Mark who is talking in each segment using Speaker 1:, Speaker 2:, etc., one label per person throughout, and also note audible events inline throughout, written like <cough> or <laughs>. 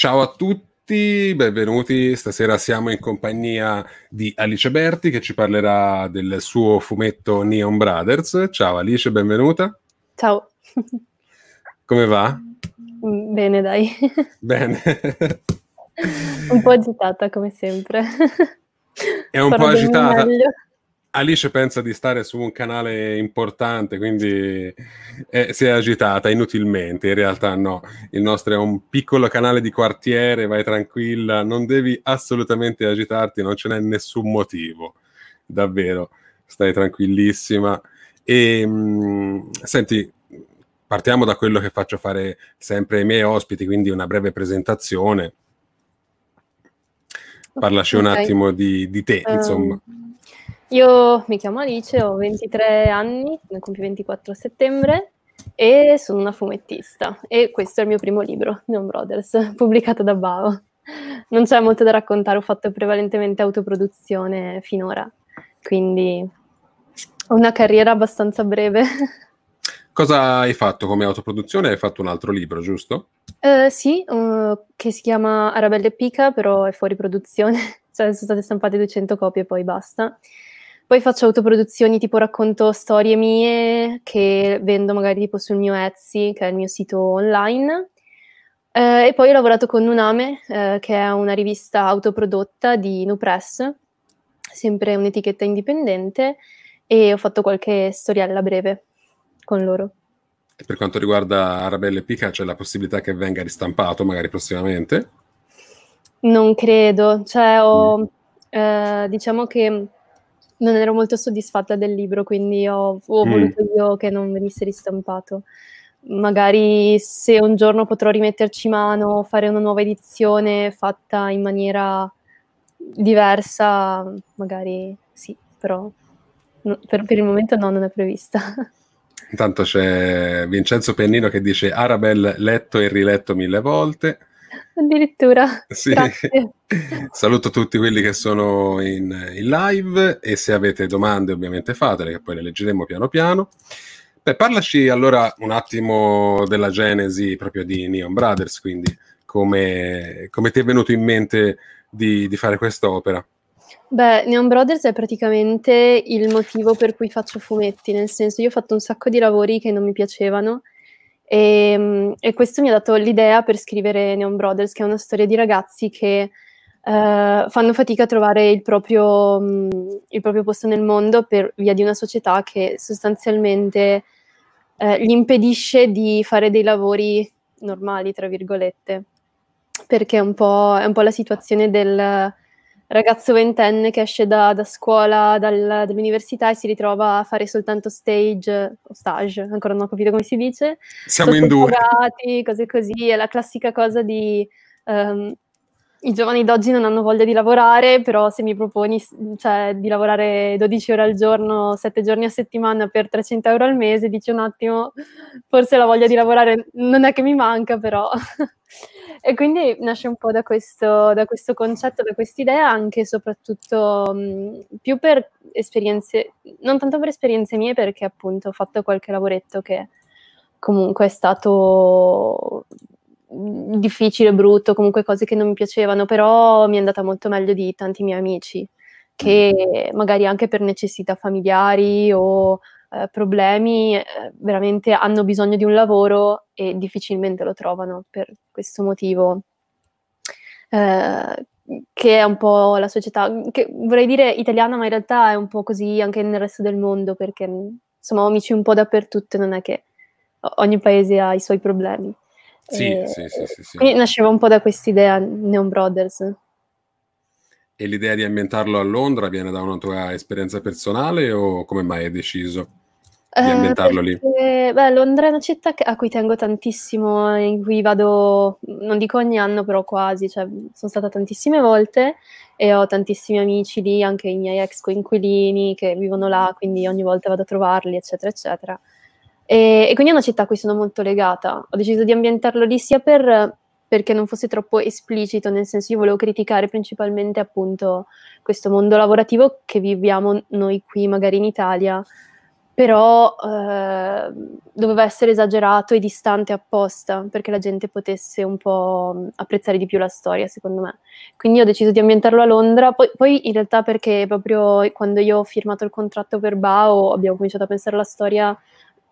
Speaker 1: Ciao a tutti, benvenuti. Stasera siamo in compagnia di Alice Berti che ci parlerà del suo fumetto Neon Brothers. Ciao Alice, benvenuta. Ciao. Come va?
Speaker 2: Mm, bene, dai.
Speaker 1: Bene. <laughs>
Speaker 2: un po' agitata come sempre.
Speaker 1: È un Farò po' agitata. Meglio. Alice pensa di stare su un canale importante, quindi eh, si è agitata inutilmente. In realtà, no, il nostro è un piccolo canale di quartiere, vai tranquilla, non devi assolutamente agitarti, non ce n'è nessun motivo. Davvero, stai tranquillissima. E ehm, mh, senti, partiamo da quello che faccio fare sempre ai miei ospiti, quindi una breve presentazione. Parlaci okay. un attimo di, di te, uh... insomma.
Speaker 2: Ehm, io mi chiamo Alice, ho 23 anni, ne compio 24 a settembre e sono una fumettista e questo è il mio primo libro, Neon Brothers, <laughs> pubblicato da Bao. Non c'è molto da raccontare, ho fatto prevalentemente autoproduzione finora, quindi ho una carriera abbastanza breve. <laughs>
Speaker 1: Cosa hai fatto come autoproduzione? Hai fatto un altro libro, giusto?
Speaker 2: Uh, sì, uh, che si chiama Arabelle Pica, però è fuori produzione, <laughs> cioè sono state stampate 200 copie e poi basta. Poi faccio autoproduzioni, tipo racconto storie mie che vendo magari tipo sul mio Etsy, che è il mio sito online. Eh, e poi ho lavorato con Nuname, eh, che è una rivista autoprodotta di Nupress, sempre un'etichetta indipendente, e ho fatto qualche storiella breve con loro.
Speaker 1: E per quanto riguarda Arabelle Pica, c'è la possibilità che venga ristampato magari prossimamente?
Speaker 2: Non credo, cioè ho, mm. eh, diciamo che non ero molto soddisfatta del libro, quindi ho, ho mm. voluto io che non venisse ristampato. Magari se un giorno potrò rimetterci mano, fare una nuova edizione fatta in maniera diversa, magari sì, però no, per, per il momento no, non è prevista.
Speaker 1: Intanto c'è Vincenzo Pennino che dice Arabel letto e riletto mille volte.
Speaker 2: Addirittura. Sì. <laughs>
Speaker 1: Saluto tutti quelli che sono in, in, live e se avete domande ovviamente fatele, che poi le leggeremo piano piano. Beh, parlaci allora un attimo della genesi proprio di Neon Brothers, quindi come, come ti è venuto in mente di, di fare questa opera?
Speaker 2: Beh, Neon Brothers è praticamente il motivo per cui faccio fumetti, nel senso io ho fatto un sacco di lavori che non mi piacevano e, ehm, e, questo mi ha dato l'idea per scrivere Neon Brothers, che è una storia di ragazzi che eh, fanno fatica a trovare il proprio, mm, il proprio, posto nel mondo per via di una società che sostanzialmente eh, gli impedisce di fare dei lavori normali, tra virgolette, perché è un po', è un po la situazione del ragazzo ventenne che esce da, da scuola, dal, dall'università e si ritrova a fare soltanto stage o stage, ancora non ho capito come si dice. Siamo in due. Cose così, è la classica cosa di... Um, i giovani d'oggi non hanno voglia di lavorare, però se mi proponi cioè, di lavorare 12 ore al giorno, 7 giorni a settimana per 300 euro al mese, dici un attimo, forse la voglia di lavorare non è che mi manca, però. <laughs> e quindi nasce un po' da questo, da questo concetto, da quest'idea, anche e soprattutto mh, più per esperienze, non tanto per esperienze mie, perché appunto ho fatto qualche lavoretto che comunque è stato difficile, brutto, comunque cose che non mi piacevano, però mi è andata molto meglio di tanti miei amici
Speaker 1: che
Speaker 2: magari anche per necessità familiari o eh, problemi eh, veramente hanno bisogno di un lavoro e difficilmente lo trovano per questo motivo. Eh, che è un po' la società, che vorrei dire italiana, ma in realtà è un po' così anche nel resto del mondo, perché insomma ho amici un po' dappertutto, non è che ogni paese ha i suoi problemi. Sì, sì, sì, sì, sì. Quindi nasceva un po' da quest'idea Neon Brothers.
Speaker 1: E l'idea di ambientarlo a Londra viene da una tua esperienza personale o come mai hai deciso? di eh, ambientarlo eh, lì?
Speaker 2: Beh, Londra è una città a cui tengo tantissimo, in cui vado, non dico ogni anno, però quasi, cioè, sono stata tantissime volte e ho tantissimi amici lì, anche i miei ex coinquilini che vivono là, quindi ogni volta vado a trovarli, eccetera, eccetera. E, e, quindi è una città a cui sono molto legata. Ho deciso di ambientarlo lì sia per, perché non fosse troppo esplicito, nel senso io volevo criticare principalmente appunto questo mondo lavorativo che viviamo noi qui magari in Italia, però eh, doveva essere esagerato e distante apposta perché la gente potesse un po' apprezzare di più la storia, secondo me. Quindi ho deciso di ambientarlo a Londra, poi, poi in realtà perché proprio quando io ho firmato il contratto per Bao abbiamo cominciato a pensare alla storia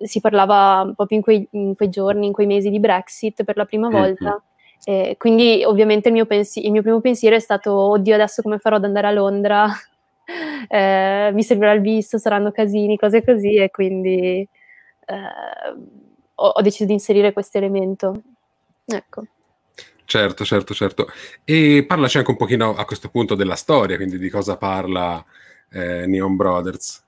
Speaker 2: si parlava proprio in quei, in quei, giorni, in quei mesi di Brexit per la prima mm-hmm. volta. Eh, quindi ovviamente il mio, pensi- il mio, primo pensiero è stato, oddio adesso come farò ad andare a Londra, <laughs> eh, mi servirà il visto, saranno casini, cose così e quindi eh, ho, ho, deciso di inserire questo elemento. Ecco.
Speaker 1: Certo, certo, certo. E parlaci anche un pochino a questo punto della storia, quindi di cosa parla eh, Neon Brothers.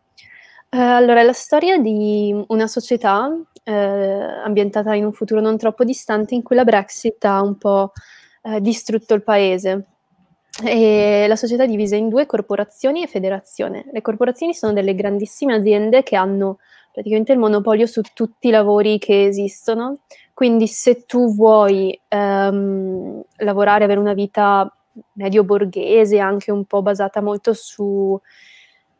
Speaker 2: Eh, allora, è la storia di una società eh, ambientata in un futuro non troppo distante in cui la Brexit ha un po' eh, distrutto il paese. E la società è divisa in due corporazioni e federazione. Le corporazioni sono delle grandissime aziende che hanno praticamente il monopolio su tutti i lavori che esistono. Quindi se tu vuoi ehm, lavorare, avere una vita medio borghese, anche un po' basata molto su,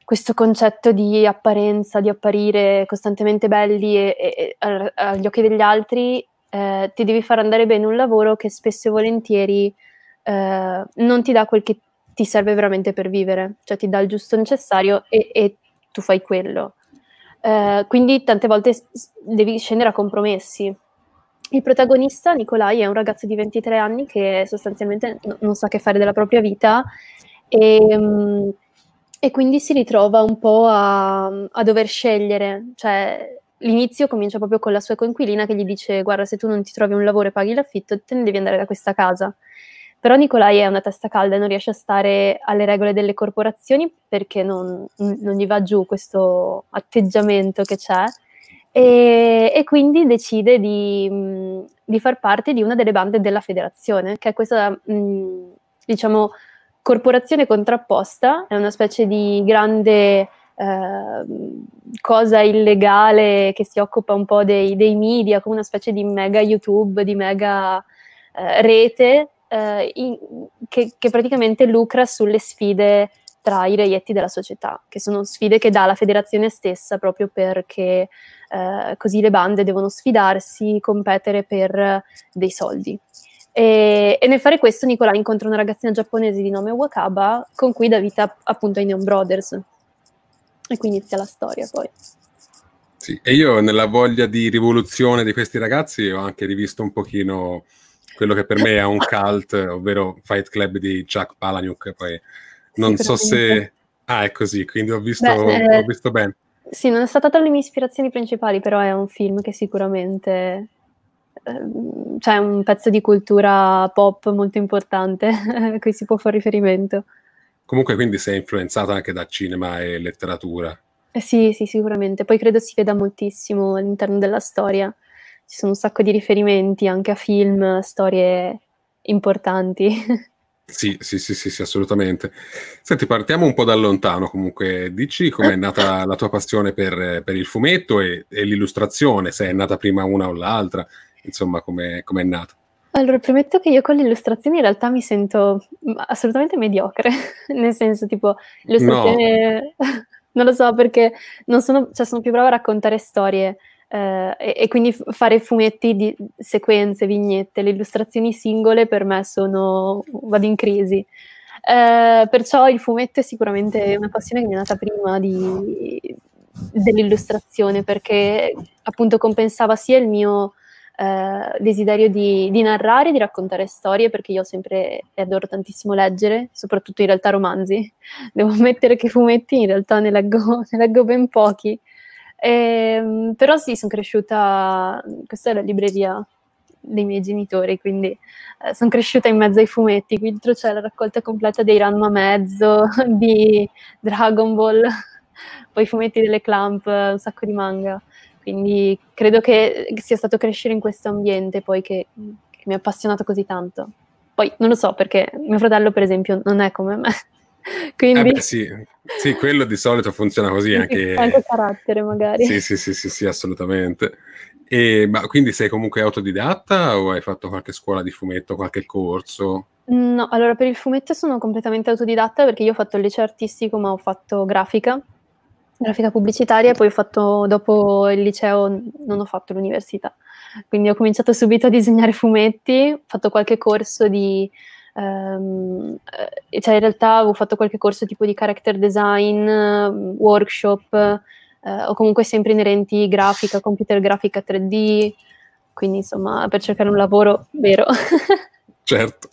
Speaker 2: questo concetto di apparenza, di apparire costantemente belli e, e, e agli occhi degli altri, eh, ti devi far andare bene un lavoro che spesso e volentieri eh, non ti dà quel che ti serve veramente per vivere, cioè ti dà il giusto necessario e, e tu fai quello. Eh, quindi tante volte devi scendere a compromessi. Il protagonista, Nicolai, è un ragazzo di 23 anni che sostanzialmente non sa che fare della propria vita e... Mh, mm, e quindi si ritrova un po' a, a dover scegliere, cioè l'inizio comincia proprio con la sua coinquilina che gli dice guarda se tu non ti trovi un lavoro e paghi l'affitto te ne devi andare da questa casa. Però Nicolai è una testa calda e non riesce a stare alle regole delle corporazioni perché non, non gli va giù questo atteggiamento che c'è e, e quindi decide di, di, far parte di una delle bande della federazione, che è questa, diciamo, Corporazione Contrapposta è una specie di grande eh, cosa illegale che si occupa un po' dei, dei, media, come una specie di mega YouTube, di mega eh, rete eh, in, che, che, praticamente lucra sulle sfide tra i reietti della società, che sono sfide che dà la federazione stessa proprio perché eh, così le bande devono sfidarsi, competere per dei soldi. E, e, nel fare questo Nicolai incontra una ragazzina giapponese di nome Wakaba con cui dà vita appunto ai Neon Brothers. E qui inizia la storia poi.
Speaker 1: Sì, e io nella voglia di rivoluzione di questi ragazzi ho anche rivisto un pochino quello che per me è un cult, ovvero Fight Club di Jack Palaniuk. Poi non so se... Ah, è così, quindi ho visto, Beh, eh, ho visto bene.
Speaker 2: Sì, non è stata tra le mie ispirazioni principali, però è un film che sicuramente Ehm, c'è un pezzo di cultura pop molto importante <laughs> a cui si può fare riferimento.
Speaker 1: Comunque quindi sei influenzata anche da cinema e letteratura.
Speaker 2: Eh sì, sì, sicuramente. Poi credo si veda moltissimo all'interno della storia. Ci sono un sacco di riferimenti anche a film, storie importanti. <laughs>
Speaker 1: Sì, sì, sì, sì, sì, assolutamente. Senti, partiamo un po' da lontano comunque. Dici com'è nata la tua passione per, per il fumetto e, e l'illustrazione, se è nata prima una o l'altra, insomma, come, come è nato?
Speaker 2: Allora, premetto che io con le illustrazioni in realtà mi sento mm, assolutamente mediocre, <laughs> nel senso tipo, illustrazione, no. <laughs> non lo so perché non sono, cioè, sono più brava a raccontare storie eh, e, e, quindi f- fare fumetti di sequenze, vignette, le illustrazioni singole per me sono, vado in crisi. Eh, perciò il fumetto è sicuramente una passione che mi è nata prima di, dell'illustrazione perché appunto compensava sia il mio eh, desiderio di, di, narrare, di raccontare storie, perché io sempre adoro tantissimo leggere, soprattutto in realtà romanzi. <laughs> Devo ammettere che fumetti in realtà ne leggo, <laughs> ne leggo ben pochi. E, ehm, però sì, sono cresciuta, questa è la libreria dei miei genitori, quindi eh, sono cresciuta in mezzo ai fumetti. Qui dentro c'è la raccolta completa dei Ranma Mezzo, <laughs> di Dragon Ball, poi i fumetti delle Clamp, un sacco di manga. Quindi credo che sia stato crescere in questo ambiente poi che, che mi ha appassionato così tanto. Poi non lo so perché mio fratello, per esempio, non è come me. <laughs> Quindi... Eh beh, sì.
Speaker 1: sì. quello di solito funziona così <laughs> anche. Anche
Speaker 2: carattere, magari. Sì,
Speaker 1: sì, sì, sì, sì assolutamente. E, ma quindi sei comunque autodidatta o hai fatto qualche scuola di fumetto, qualche corso?
Speaker 2: No, allora per il fumetto sono completamente autodidatta perché io ho fatto il liceo artistico ma ho fatto grafica, grafica pubblicitaria, poi ho fatto, dopo il liceo non ho fatto l'università, quindi ho cominciato subito a disegnare fumetti, ho fatto qualche corso di, um, cioè in realtà ho fatto qualche corso tipo di character design, eh, workshop, uh, o comunque sempre inerenti grafica, computer grafica 3D, quindi insomma per cercare un lavoro vero.
Speaker 1: <laughs> certo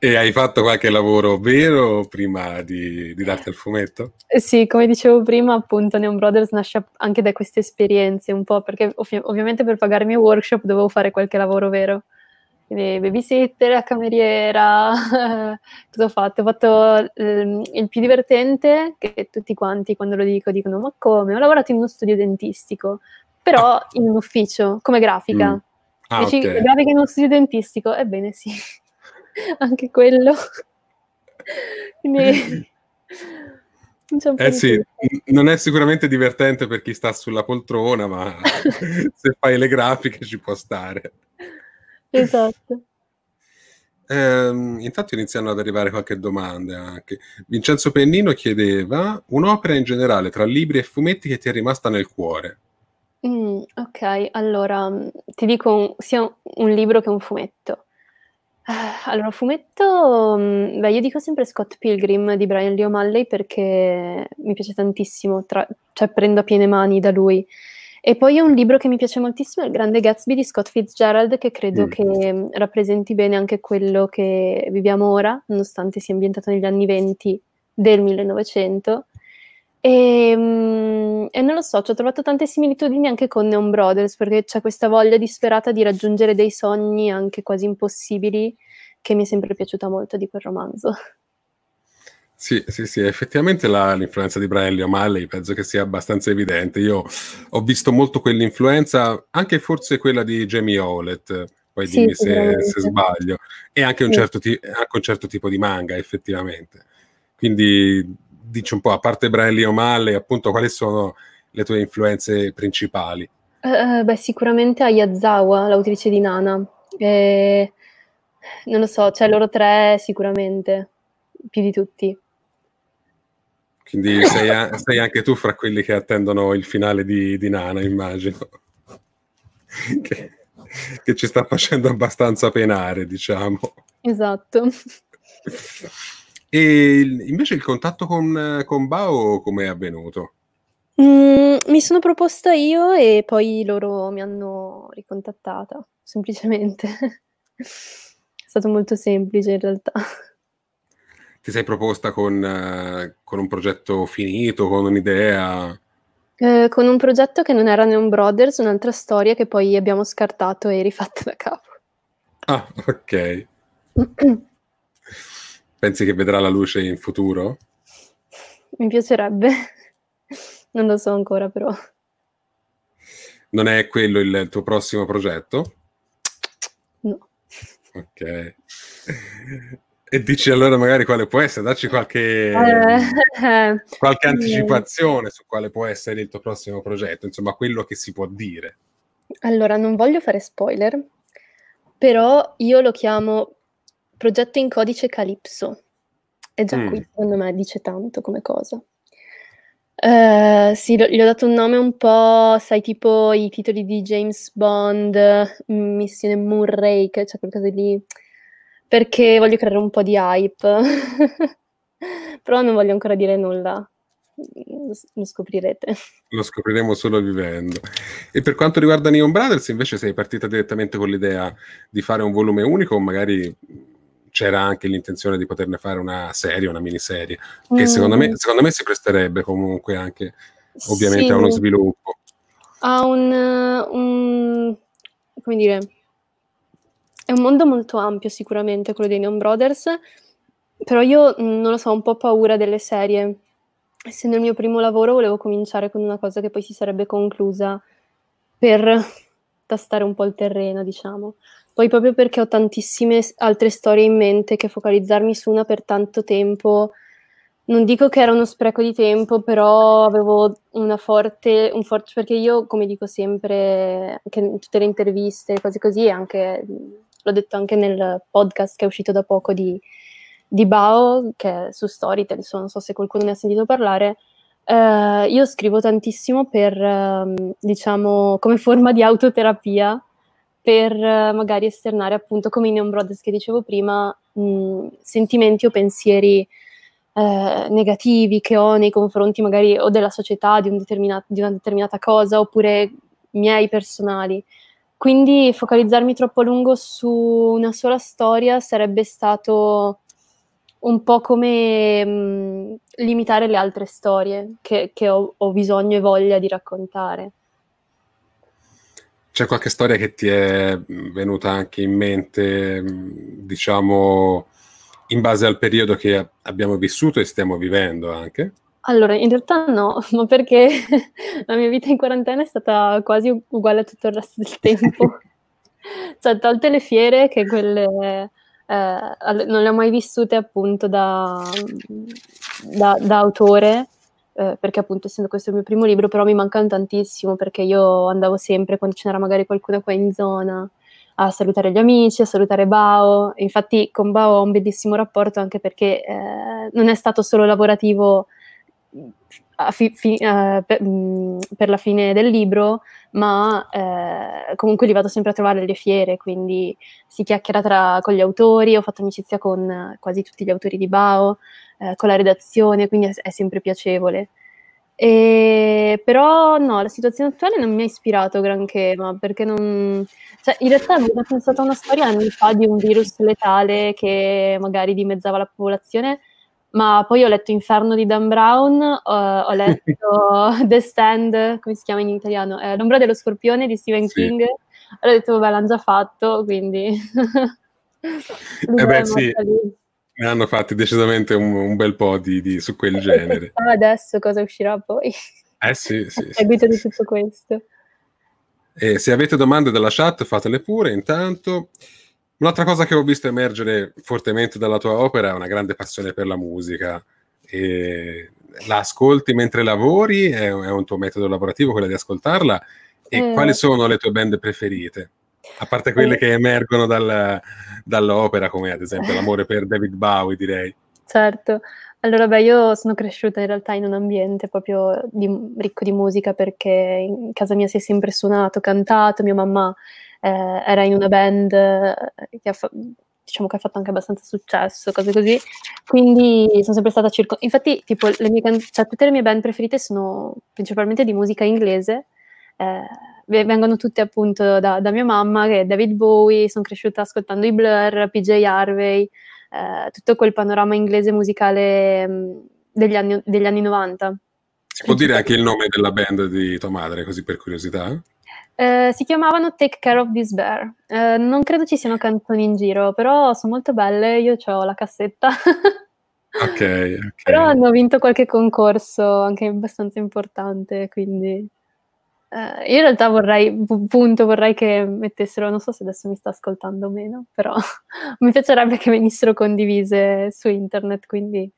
Speaker 1: e hai fatto qualche lavoro vero prima di, di darti al fumetto?
Speaker 2: Eh, sì, come dicevo prima, appunto, Neon Brothers nasce anche da queste esperienze un po', perché ov- ovviamente per pagarmi i workshop dovevo fare qualche lavoro vero. Quindi babysitter, la cameriera, <laughs> cosa ho fatto? Ho fatto ehm, il più divertente, che tutti quanti quando lo dico dicono ma come? Ho lavorato in uno studio dentistico, però ah. in un ufficio, come grafica. Mm. Ah, Dici, okay. grafica in uno studio dentistico? Ebbene sì. <laughs> anche quello. Quindi... <laughs> Diciamo eh sì,
Speaker 1: non è sicuramente divertente per chi sta sulla poltrona, ma <laughs> se fai le grafiche ci può stare.
Speaker 2: Esatto.
Speaker 1: Um, intanto iniziano ad arrivare qualche domanda anche. Vincenzo Pennino chiedeva un'opera in generale tra libri e fumetti che ti è rimasta nel cuore.
Speaker 2: Mm, ok, allora ti dico un, sia un libro che un fumetto. Ah, allora, fumetto, mm, beh, io dico sempre Scott Pilgrim di Brian Lee O'Malley perché mi piace tantissimo, tra- cioè prendo a piene mani da lui. E poi è un libro che mi piace moltissimo Il Grande Gatsby di Scott Fitzgerald, che credo mm. che rappresenti bene anche quello che viviamo ora, nonostante sia ambientato negli anni 20 del 1900. E, ehm, e, non lo so, ci ho trovato tante similitudini anche con Neon Brothers, perché c'è questa voglia disperata di raggiungere dei sogni anche quasi impossibili, che mi è sempre piaciuta molto di quel romanzo.
Speaker 1: Sì, sì, sì, effettivamente la, l'influenza di Brian Lee O'Malley penso che sia abbastanza evidente. Io ho visto molto quell'influenza, anche forse quella di Jamie Howlett, poi sì, dimmi se, se, sbaglio, e anche, sì. certo ti- anche un certo tipo di manga effettivamente. Quindi dici un po', a parte Brian o O'Malley, appunto, quali sono le tue influenze principali?
Speaker 2: Uh, beh, sicuramente Ayazawa, l'autrice di Nana. E... Non lo so, cioè loro tre sicuramente, più di tutti.
Speaker 1: Quindi sei, a- sei anche tu fra quelli che attendono il finale di, di Nana, immagino. <laughs> che, che ci sta facendo abbastanza penare, diciamo.
Speaker 2: Esatto. <laughs>
Speaker 1: E invece il contatto con, con Bao come è avvenuto?
Speaker 2: Mm, mi sono proposta io e poi loro mi hanno ricontattata, semplicemente. <laughs> è stato molto semplice in realtà.
Speaker 1: Ti sei proposta con, eh, con un progetto finito, con un'idea?
Speaker 2: Eh, con un progetto che non era Neon Brothers, un'altra storia che poi abbiamo scartato e rifatto da capo.
Speaker 1: Ah, ok. <clears throat> Pensi che vedrà la luce in futuro?
Speaker 2: Mi piacerebbe, non lo so ancora però.
Speaker 1: Non è quello il, tuo prossimo progetto? No. Ok. E dici allora magari quale può essere, dacci qualche,
Speaker 2: eh,
Speaker 1: qualche eh, anticipazione su quale può essere il tuo prossimo progetto, insomma quello che si può dire.
Speaker 2: Allora, non voglio fare spoiler, però io lo chiamo progetto in codice Calypso. E già mm. qui secondo me dice tanto come cosa. Uh, sì, gli ho dato un nome un po', sai, tipo i titoli di James Bond, Missione Murray, che c'è cioè qualcosa lì, perché voglio creare un po' di hype, <laughs> però non voglio ancora dire nulla, lo scoprirete.
Speaker 1: Lo scopriremo solo vivendo. E per quanto riguarda Neon Brothers, invece sei partita direttamente con l'idea di fare un volume unico, magari c'era anche l'intenzione di poterne fare una serie, una miniserie, che mm. secondo, me, secondo, me, si presterebbe comunque anche ovviamente sì. a uno sviluppo.
Speaker 2: Ha un, un, come dire, è un mondo molto ampio sicuramente quello dei Neon Brothers, però io mm, non lo so, ho un po' paura delle serie. Essendo il mio primo lavoro volevo cominciare con una cosa che poi si sarebbe conclusa per tastare un po' il terreno, diciamo. Poi proprio perché ho tantissime altre storie in mente che focalizzarmi su una per tanto tempo, non dico che era uno spreco di tempo, però avevo una forte, un forte, perché io come dico sempre, anche in tutte le interviste, cose così, anche, l'ho detto anche nel podcast che è uscito da poco di, di Bao, che è su Storytel, so, non so se qualcuno ne ha sentito parlare, eh, io scrivo tantissimo per, ehm, diciamo, come forma di autoterapia, per eh, magari esternare appunto come in Neon Brothers che dicevo prima mh, sentimenti o pensieri eh, negativi che ho nei confronti magari o della società di, un di, una determinata cosa oppure miei personali quindi focalizzarmi troppo a lungo su una sola storia sarebbe stato un po' come mh, limitare le altre storie che, che ho, ho bisogno e voglia di raccontare
Speaker 1: c'è qualche storia che ti è venuta anche in mente, diciamo, in base al periodo che abbiamo vissuto e stiamo vivendo anche?
Speaker 2: Allora, in realtà no, <laughs> ma perché <laughs> la mia vita in quarantena è stata quasi uguale a tutto il resto del tempo. <laughs> cioè, tolte le fiere, che quelle eh, non le ho mai vissute appunto da, da, da autore, eh, perché appunto essendo questo il mio primo libro, però mi mancano tantissimo perché io andavo sempre quando c'era magari qualcuno qua in zona a salutare gli amici, a salutare Bao. Infatti con Bao ho un bellissimo rapporto anche perché eh, non è stato solo lavorativo Fi, fi, uh, per, mh, mm, per, la fine del libro, ma eh, comunque li vado sempre a trovare alle fiere, quindi si chiacchiera tra, con gli autori, ho fatto amicizia con quasi tutti gli autori di Bao, eh, con la redazione, quindi è, è sempre piacevole. E, però no, la situazione attuale non mi ha ispirato granché, ma perché non... Cioè, in realtà avevo pensato a una storia anni fa di un virus letale che magari dimezzava la popolazione, ma poi ho letto Inferno di Dan Brown, uh, ho letto <laughs> The Stand, come si chiama in italiano? Eh, L'ombra dello scorpione di Stephen sì. King. Allora ho detto, vabbè, l'hanno già fatto, quindi... eh beh, <laughs> sì. Lì.
Speaker 1: Ne hanno fatti decisamente un, un bel po' di, di, su quel e genere.
Speaker 2: Adesso cosa uscirà poi?
Speaker 1: Eh sì, sì. A <laughs>
Speaker 2: seguito sì, di tutto questo.
Speaker 1: E se avete domande dalla chat, fatele pure. Intanto, un'altra cosa che ho visto emergere fortemente dalla tua opera è una grande passione per la musica. E la ascolti mentre lavori? È, un tuo metodo lavorativo quello di ascoltarla? E eh. quali sono le tue band preferite? A parte quelle che emergono dal, dall'opera, come ad esempio l'amore per David Bowie, direi.
Speaker 2: Certo. Allora, beh, io sono cresciuta in realtà in un ambiente proprio di, ricco di musica perché in casa mia si è sempre suonato, cantato, mia mamma eh, era in una band eh, che ha, fa- diciamo che ha fatto anche abbastanza successo, cose così. Quindi sono sempre stata circo... Infatti, tipo, le mie can- cioè, tutte le mie band preferite sono principalmente di musica inglese. Eh, vengono tutte appunto da, da mia mamma, che è David Bowie, sono cresciuta ascoltando i Blur, PJ Harvey, eh, tutto quel panorama inglese musicale mh, mm, degli, anni, degli anni 90.
Speaker 1: Si può dire anche il nome della band di tua madre, così per curiosità?
Speaker 2: Eh, si chiamavano Take Care of This Bear. Eh, non credo ci siano canzoni in giro, però sono molto belle, io ho la cassetta.
Speaker 1: ok, ok. Però
Speaker 2: hanno vinto qualche concorso, anche abbastanza importante, quindi... Uh, io in realtà vorrei, punto, vorrei che mettessero, non so se adesso mi sta ascoltando o meno, però <laughs> mi piacerebbe che venissero condivise su internet, quindi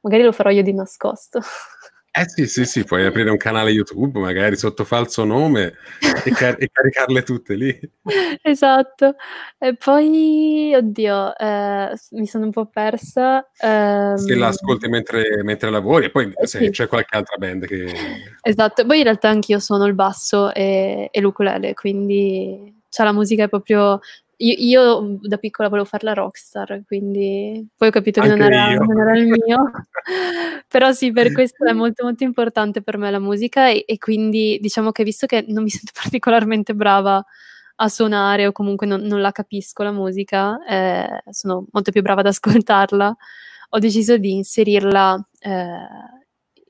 Speaker 2: magari lo farò io di nascosto. <laughs>
Speaker 1: Eh sì, sì, sì, puoi aprire un canale YouTube magari sotto falso nome e, car- e caricarle tutte lì.
Speaker 2: <laughs> Esatto. E poi, oddio, eh, mi sono un po' persa. Ehm... Se la ascolti
Speaker 1: mentre, mentre lavori e poi eh se sì. c'è qualche altra band che...
Speaker 2: Esatto, poi in realtà anch'io sono il basso e, e l'ukulele, quindi cioè la musica è proprio io, io, mm, da piccola volevo fare la rockstar, quindi poi ho capito che non era, non era, il mio. <laughs> Però sì, per questo è molto molto importante per me la musica e, e, quindi diciamo che visto che non mi <laughs> sento particolarmente brava a suonare o comunque non, non la capisco la musica, eh, sono molto più brava ad ascoltarla, ho deciso di inserirla eh,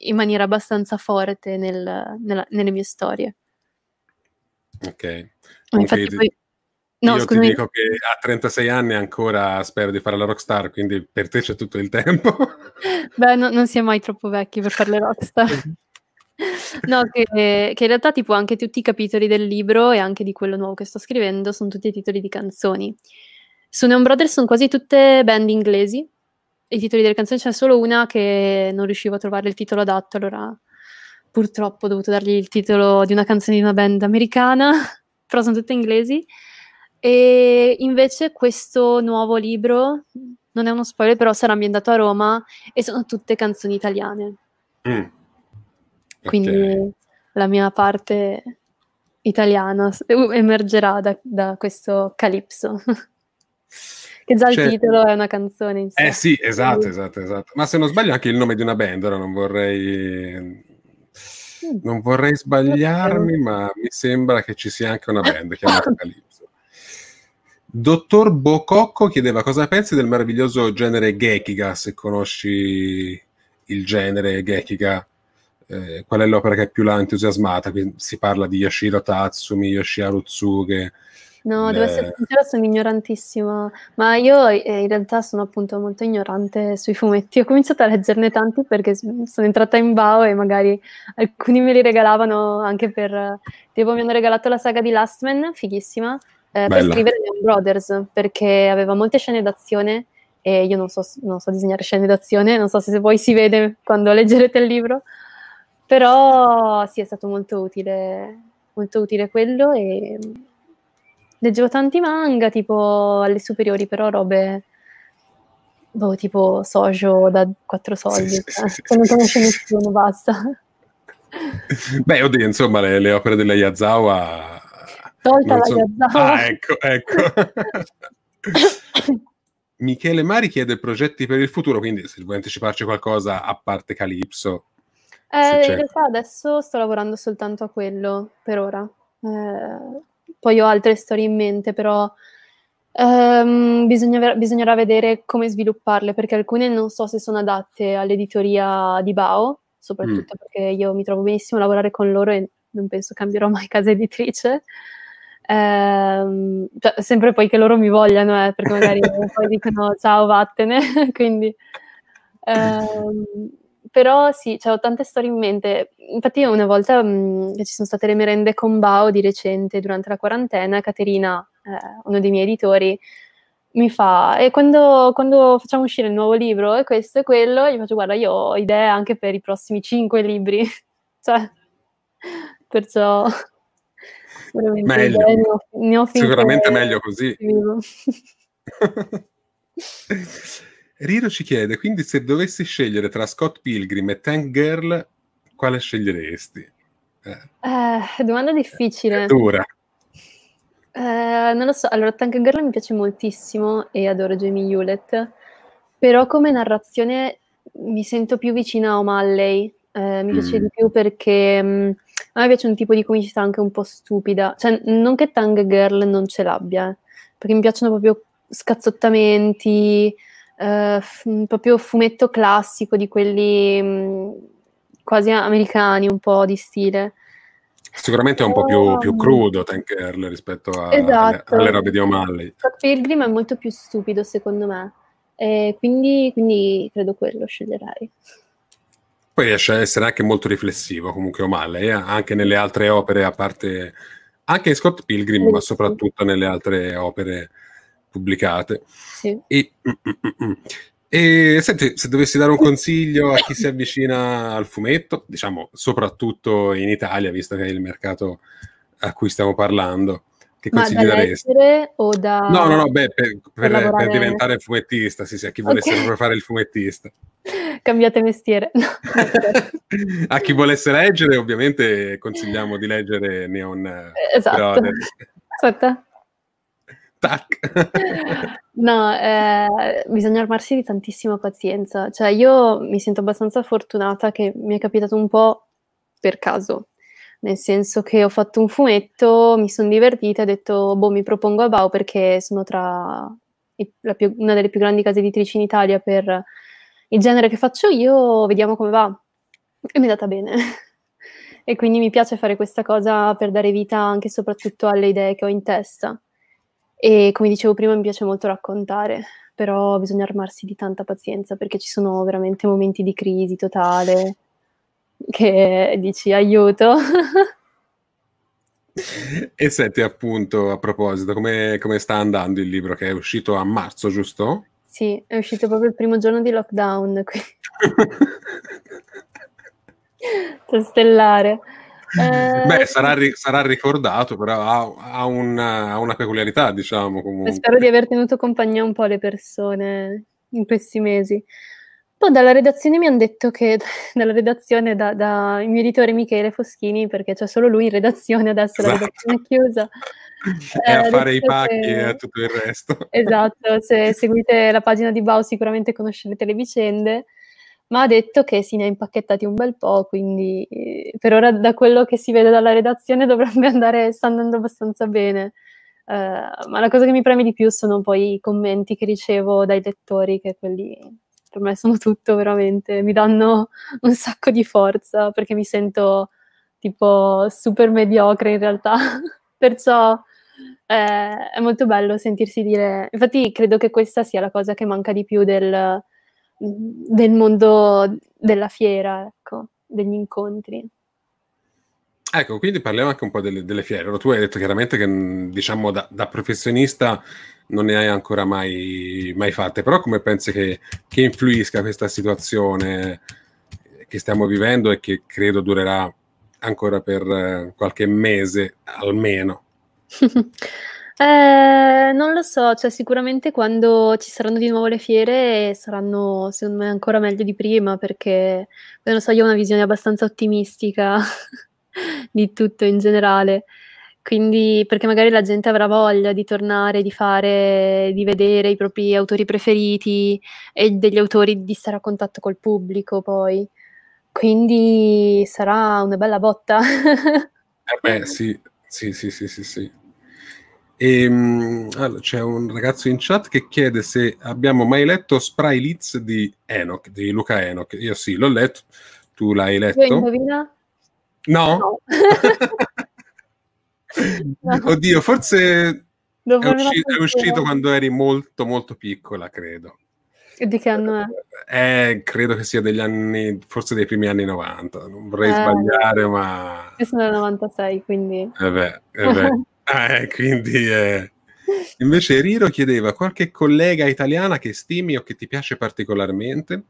Speaker 2: in maniera abbastanza forte nel, nella, nelle mie storie. Ok. Infatti okay. poi
Speaker 1: No, Io scusami. ti dico che a 36 anni ancora spero di fare la rockstar, quindi per te c'è tutto il tempo.
Speaker 2: <laughs> Beh, no, non si è mai troppo vecchi per fare la rockstar. <laughs> no, che, che, in realtà tipo anche tutti i capitoli del libro e anche di quello nuovo che sto scrivendo sono tutti titoli di canzoni. Su Neon Brothers sono quasi tutte band inglesi, i titoli delle canzoni c'è solo una che non riuscivo a trovare il titolo adatto, allora purtroppo ho dovuto dargli il titolo di una canzone di una band americana, <laughs> però sono tutte inglesi. E invece questo nuovo libro, non è uno spoiler, però sarà ambientato a Roma e sono tutte canzoni italiane. Mm. Quindi okay. la mia parte italiana emergerà da, da questo Calypso. <laughs> che già certo. il cioè titolo è una canzone. Insomma. Eh
Speaker 1: sì, esatto, esatto, esatto. Ma se non sbaglio anche il nome di una band, ora non vorrei... Mm. Non vorrei sbagliarmi, eh. ma mi sembra che ci sia anche una band chiamata <coughs> Calypso. Dottor Bococco chiedeva cosa pensi del meraviglioso genere Gekiga, se conosci il genere Gekiga, eh, qual è l'opera che più l'ha entusiasmata? si parla di Yoshiro Tatsumi, Yoshiharu Tsuge.
Speaker 2: No, devo eh, essere sincera, sono ignorantissima, ma io eh, in realtà sono appunto molto ignorante sui fumetti. Ho cominciato a leggerne tanti perché sono entrata in Bao e magari alcuni me li regalavano anche per... Tipo mi hanno regalato la saga di Last Man, fighissima, eh, per scrivere Leon Brothers, perché aveva molte scene d'azione e io non so, non so disegnare scene d'azione, non so se voi si vede quando leggerete il libro, però sì, è stato molto utile, molto utile quello e leggevo tanti manga, tipo alle superiori, però robe boh, tipo Sojo da quattro soldi, sì, sì, cioè, sì, non conosce nessuno, basta.
Speaker 1: Beh, oddio, insomma, le, le opere della Yazawa Tolta la so... gazzola. Ah, ecco, ecco. <laughs> Michele Mari chiede progetti per il futuro, quindi se vuoi anticiparci qualcosa a parte Calypso.
Speaker 2: Eh, in realtà adesso sto lavorando soltanto a quello per ora. Eh, poi ho altre storie in mente, però ehm, bisognerà, bisognerà vedere come svilupparle, perché alcune non so se sono adatte all'editoria di Bao, soprattutto mm. perché io mi trovo benissimo a lavorare con loro e non penso cambierò mai casa editrice. Ehm, cioè, sempre poi che loro mi vogliano, eh, perché magari <laughs> poi dicono ciao, vattene, <laughs> quindi... Ehm, però sì, cioè, ho tante storie in mente. Infatti una volta mh, mm, ci sono state le merende con Bao di recente, durante la quarantena, Caterina, eh, uno dei miei editori, mi fa, e quando, quando, facciamo uscire il nuovo libro, e questo e quello, gli faccio, guarda, io ho idee anche per i prossimi cinque libri. <laughs> cioè, perciò meglio. Ne ho, ne ho Sicuramente meglio così. <laughs>
Speaker 1: Riro ci chiede, quindi se dovessi scegliere tra Scott Pilgrim e Tank Girl, quale sceglieresti?
Speaker 2: Eh. Eh, domanda difficile. È dura. Eh, non lo so, allora Tank Girl mi piace moltissimo e adoro Jamie Hewlett, però come narrazione mi sento più vicina a O'Malley, eh, mi piace mm. di più perché... Mh, mm, a me piace un tipo di comicità anche un po' stupida, cioè non che Tang Girl non ce l'abbia, eh, perché mi piacciono proprio scazzottamenti, eh, f- mm, proprio fumetto classico di quelli mh, mm, quasi americani, un po' di stile.
Speaker 1: Sicuramente è un po' più, più mm, crudo Tank Girl rispetto a, esatto. alle, alle, robe di O'Malley.
Speaker 2: Cioè, Pilgrim è molto più stupido secondo me, e quindi, quindi credo quello sceglierai.
Speaker 1: Poi riesce ad essere anche molto riflessivo, comunque O'Malley, eh, anche nelle altre opere, a parte anche in Scott Pilgrim, sì. ma soprattutto nelle altre opere pubblicate. Sì. E, mm, mm, mm, E senti, se dovessi dare un consiglio a chi si avvicina al fumetto, diciamo soprattutto in Italia, visto che è il mercato a cui stiamo parlando, che Ma consigli daresti?
Speaker 2: O da... No, no, no,
Speaker 1: beh, per, per, per, per diventare fumettista, sì, sì, a chi volesse okay. proprio fare il fumettista.
Speaker 2: <laughs> Cambiate mestiere. <laughs> No.
Speaker 1: <laughs> a chi volesse leggere, ovviamente consigliamo di leggere Neon eh, Esatto.
Speaker 2: Aspetta. Tac. no, eh, bisogna armarsi di tantissima pazienza. Cioè, io mi sento abbastanza fortunata che mi è capitato un po' per caso, nel senso che ho fatto un fumetto, mi sono divertita e ho detto, boh, mi propongo a Bau perché sono tra più, una delle più grandi case editrici in Italia per il genere che faccio io, vediamo come va. E mi è andata bene. <laughs> e quindi mi piace fare questa cosa per dare vita anche e soprattutto alle idee che ho in testa. E come dicevo prima, mi piace molto raccontare, però bisogna armarsi di tanta pazienza perché ci sono veramente momenti di crisi totale che dici aiuto.
Speaker 1: e senti appunto a proposito, come, come sta andando il libro che è uscito a marzo, giusto?
Speaker 2: Sì, è uscito proprio il primo giorno di lockdown <laughs> qui. <laughs> Stellare.
Speaker 1: Eh, Beh, sarà, ri- sarà, ricordato, però ha, ha, una, ha una, peculiarità, diciamo. Comunque. Spero
Speaker 2: di aver tenuto compagnia un po' le persone in questi mesi. Poi dalla redazione mi hanno detto che, <laughs> dalla redazione, da, da, il mio editore Michele Foschini, perché c'è solo lui in redazione adesso, esatto. la redazione è chiusa. <laughs> E eh, a fare i pacchi che... e
Speaker 1: tutto il resto.
Speaker 2: Esatto, se <laughs> seguite la pagina di Bau sicuramente conoscerete le vicende, ma ha detto che si ne ha impacchettati un bel po', quindi eh, per ora da quello che si vede dalla redazione dovrebbe andare, sta andando abbastanza bene. Uh, ma la cosa che mi preme di più sono poi i commenti che ricevo dai lettori, che quelli per me sono tutto veramente, mi danno un sacco di forza perché mi sento tipo super mediocre in realtà, <laughs> perciò eh, è molto bello sentirsi dire, infatti credo che questa sia la cosa che manca di più del, del mondo della fiera, ecco, degli incontri.
Speaker 1: Ecco, quindi parliamo anche un po' delle, delle fiere. Allora, tu hai detto chiaramente che, mm, diciamo, da, da, professionista non ne hai ancora mai, mai fatte, però come pensi che, che, influisca questa situazione che stiamo vivendo e che credo durerà ancora per eh, qualche mese almeno? <laughs>
Speaker 2: eh, non lo so, cioè sicuramente quando ci saranno di nuovo le fiere saranno secondo me ancora meglio di prima perché, non so, io ho una visione abbastanza ottimistica <laughs> <laughs> di tutto in generale. Quindi, perché magari la gente avrà voglia di tornare, di fare, di vedere i propri autori preferiti e degli autori di stare a contatto col pubblico poi. Quindi sarà una bella botta. eh
Speaker 1: beh, <laughs> sì, sì, sì, sì, sì. sì. E, ehm, allora, c'è un ragazzo in chat che chiede se abbiamo mai letto Spray Leeds di Enoch, di Luca Enoch. Io sì, l'ho letto. Tu l'hai letto? Io indovina? No?
Speaker 2: <laughs> no. Oddio,
Speaker 1: forse è, usci- è, uscito quando eri molto, molto piccola, credo.
Speaker 2: di che anno è?
Speaker 1: Eh, credo che sia degli anni, forse dei primi anni 90. Non vorrei eh, sbagliare, ma.
Speaker 2: Io sono del 96, quindi.
Speaker 1: Eh beh, eh <laughs> eh, quindi. Eh. Invece Riro chiedeva qualche collega italiana che stimi o che ti piace particolarmente?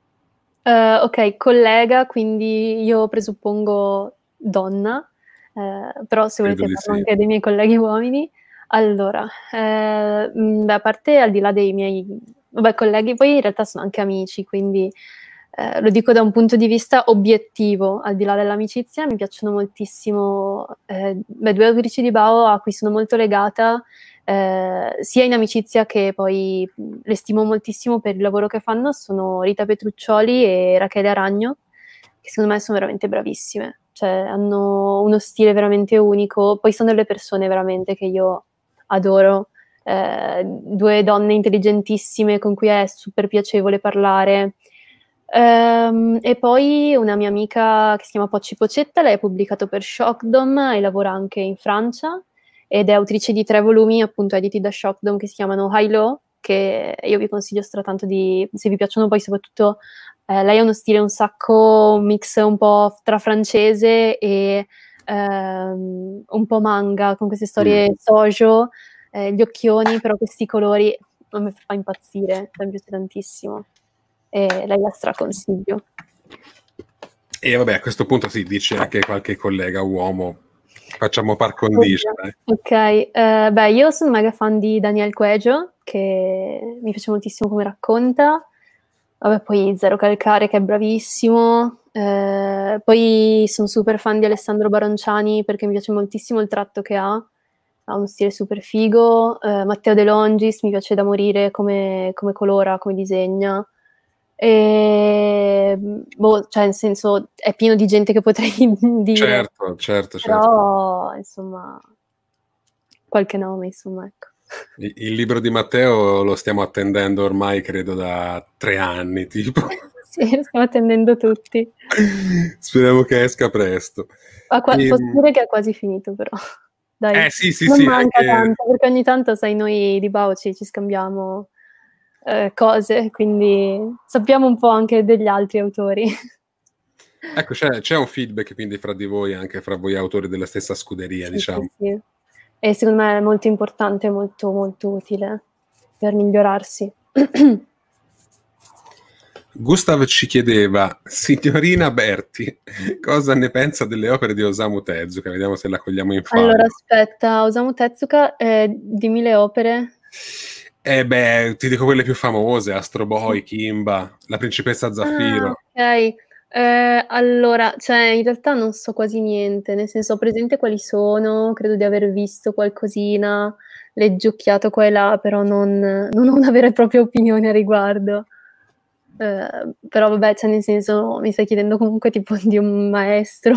Speaker 2: Uh, ok, collega, quindi io presuppongo donna, eh, però se volete parlo sì. anche dei miei colleghi uomini. Allora, eh, da mm, parte al di là dei miei vabbè, colleghi, poi in realtà sono anche amici, quindi eh, lo dico da un punto di vista obiettivo, al di là dell'amicizia, mi piacciono moltissimo eh, beh, due autrici di Bao a cui sono molto legata, eh, sia in amicizia che poi mm, le stimo moltissimo per il lavoro che fanno, sono Rita Petruccioli e Rachele Aragno, che secondo me sono veramente bravissime cioè hanno uno stile veramente unico, poi sono delle persone veramente che io adoro, eh, due donne intelligentissime con cui è super piacevole parlare. Um, e poi una mia amica che si chiama Pocci Pocetta, lei ha pubblicato per Shockdom e lavora anche in Francia ed è autrice di tre volumi appunto editi da Shockdom che si chiamano High Low che io vi consiglio stratanto di, se vi piacciono poi soprattutto eh, lei ha uno stile un sacco un mix un po' tra francese e ehm, un po' manga, con queste storie mm. sojo, eh, gli occhioni, però questi colori non mi fa impazzire, mi piace tantissimo. E lei la straconsiglio.
Speaker 1: E vabbè, a questo punto si dice anche qualche collega uomo facciamo par condicio. Ok, eh.
Speaker 2: okay. Uh, beh, io sono mega fan di Daniel Cuejo, che mi piace moltissimo come racconta. Vabbè, poi Zero Calcare che è bravissimo. Eh, poi sono super fan di Alessandro Baronciani perché mi piace moltissimo il tratto che ha. Ha uno stile super figo. Eh, Matteo De Longis mi piace da morire come, come colora, come disegna. E, boh, cioè, nel senso, è pieno di gente che potrei <laughs> dire. Certo, certo, certo. Però, insomma, qualche nome, insomma, ecco.
Speaker 1: Il libro di Matteo lo stiamo attendendo ormai, credo, da tre anni, tipo. <laughs>
Speaker 2: Sì, lo stiamo attendendo tutti.
Speaker 1: Speriamo che esca presto. Qua- e... Ehm, posso dire
Speaker 2: che è quasi finito, però. Dai, eh sì, sì, non sì. Manca anche... tanto, perché ogni tanto, sai, noi di Bauci ci scambiamo eh, cose, quindi sappiamo un po' anche degli altri autori.
Speaker 1: Ecco, c'è, c'è, un feedback quindi fra di voi, anche fra voi autori della stessa scuderia, sì, diciamo. Sì,
Speaker 2: sì e secondo me è molto importante, molto, molto utile per migliorarsi. <clears throat>
Speaker 1: Gustav ci chiedeva, signorina Berti, cosa ne pensa delle opere di Osamu Tezuka? Vediamo se la cogliamo in favola. Allora,
Speaker 2: aspetta, Osamu Tezuka eh, di mille opere?
Speaker 1: Eh beh, ti dico quelle più famose, Astro Boy, Kimba, La principessa Zaffiro.
Speaker 2: Ah, ok, eh, allora, cioè, in realtà non so quasi niente, nel senso ho presente quali sono, credo di aver visto qualcosina, leggiucchiato qua e là, però non, non ho una vera e propria opinione a riguardo. Eh, però vabbè, cioè, nel senso, mi stai chiedendo comunque tipo di un maestro.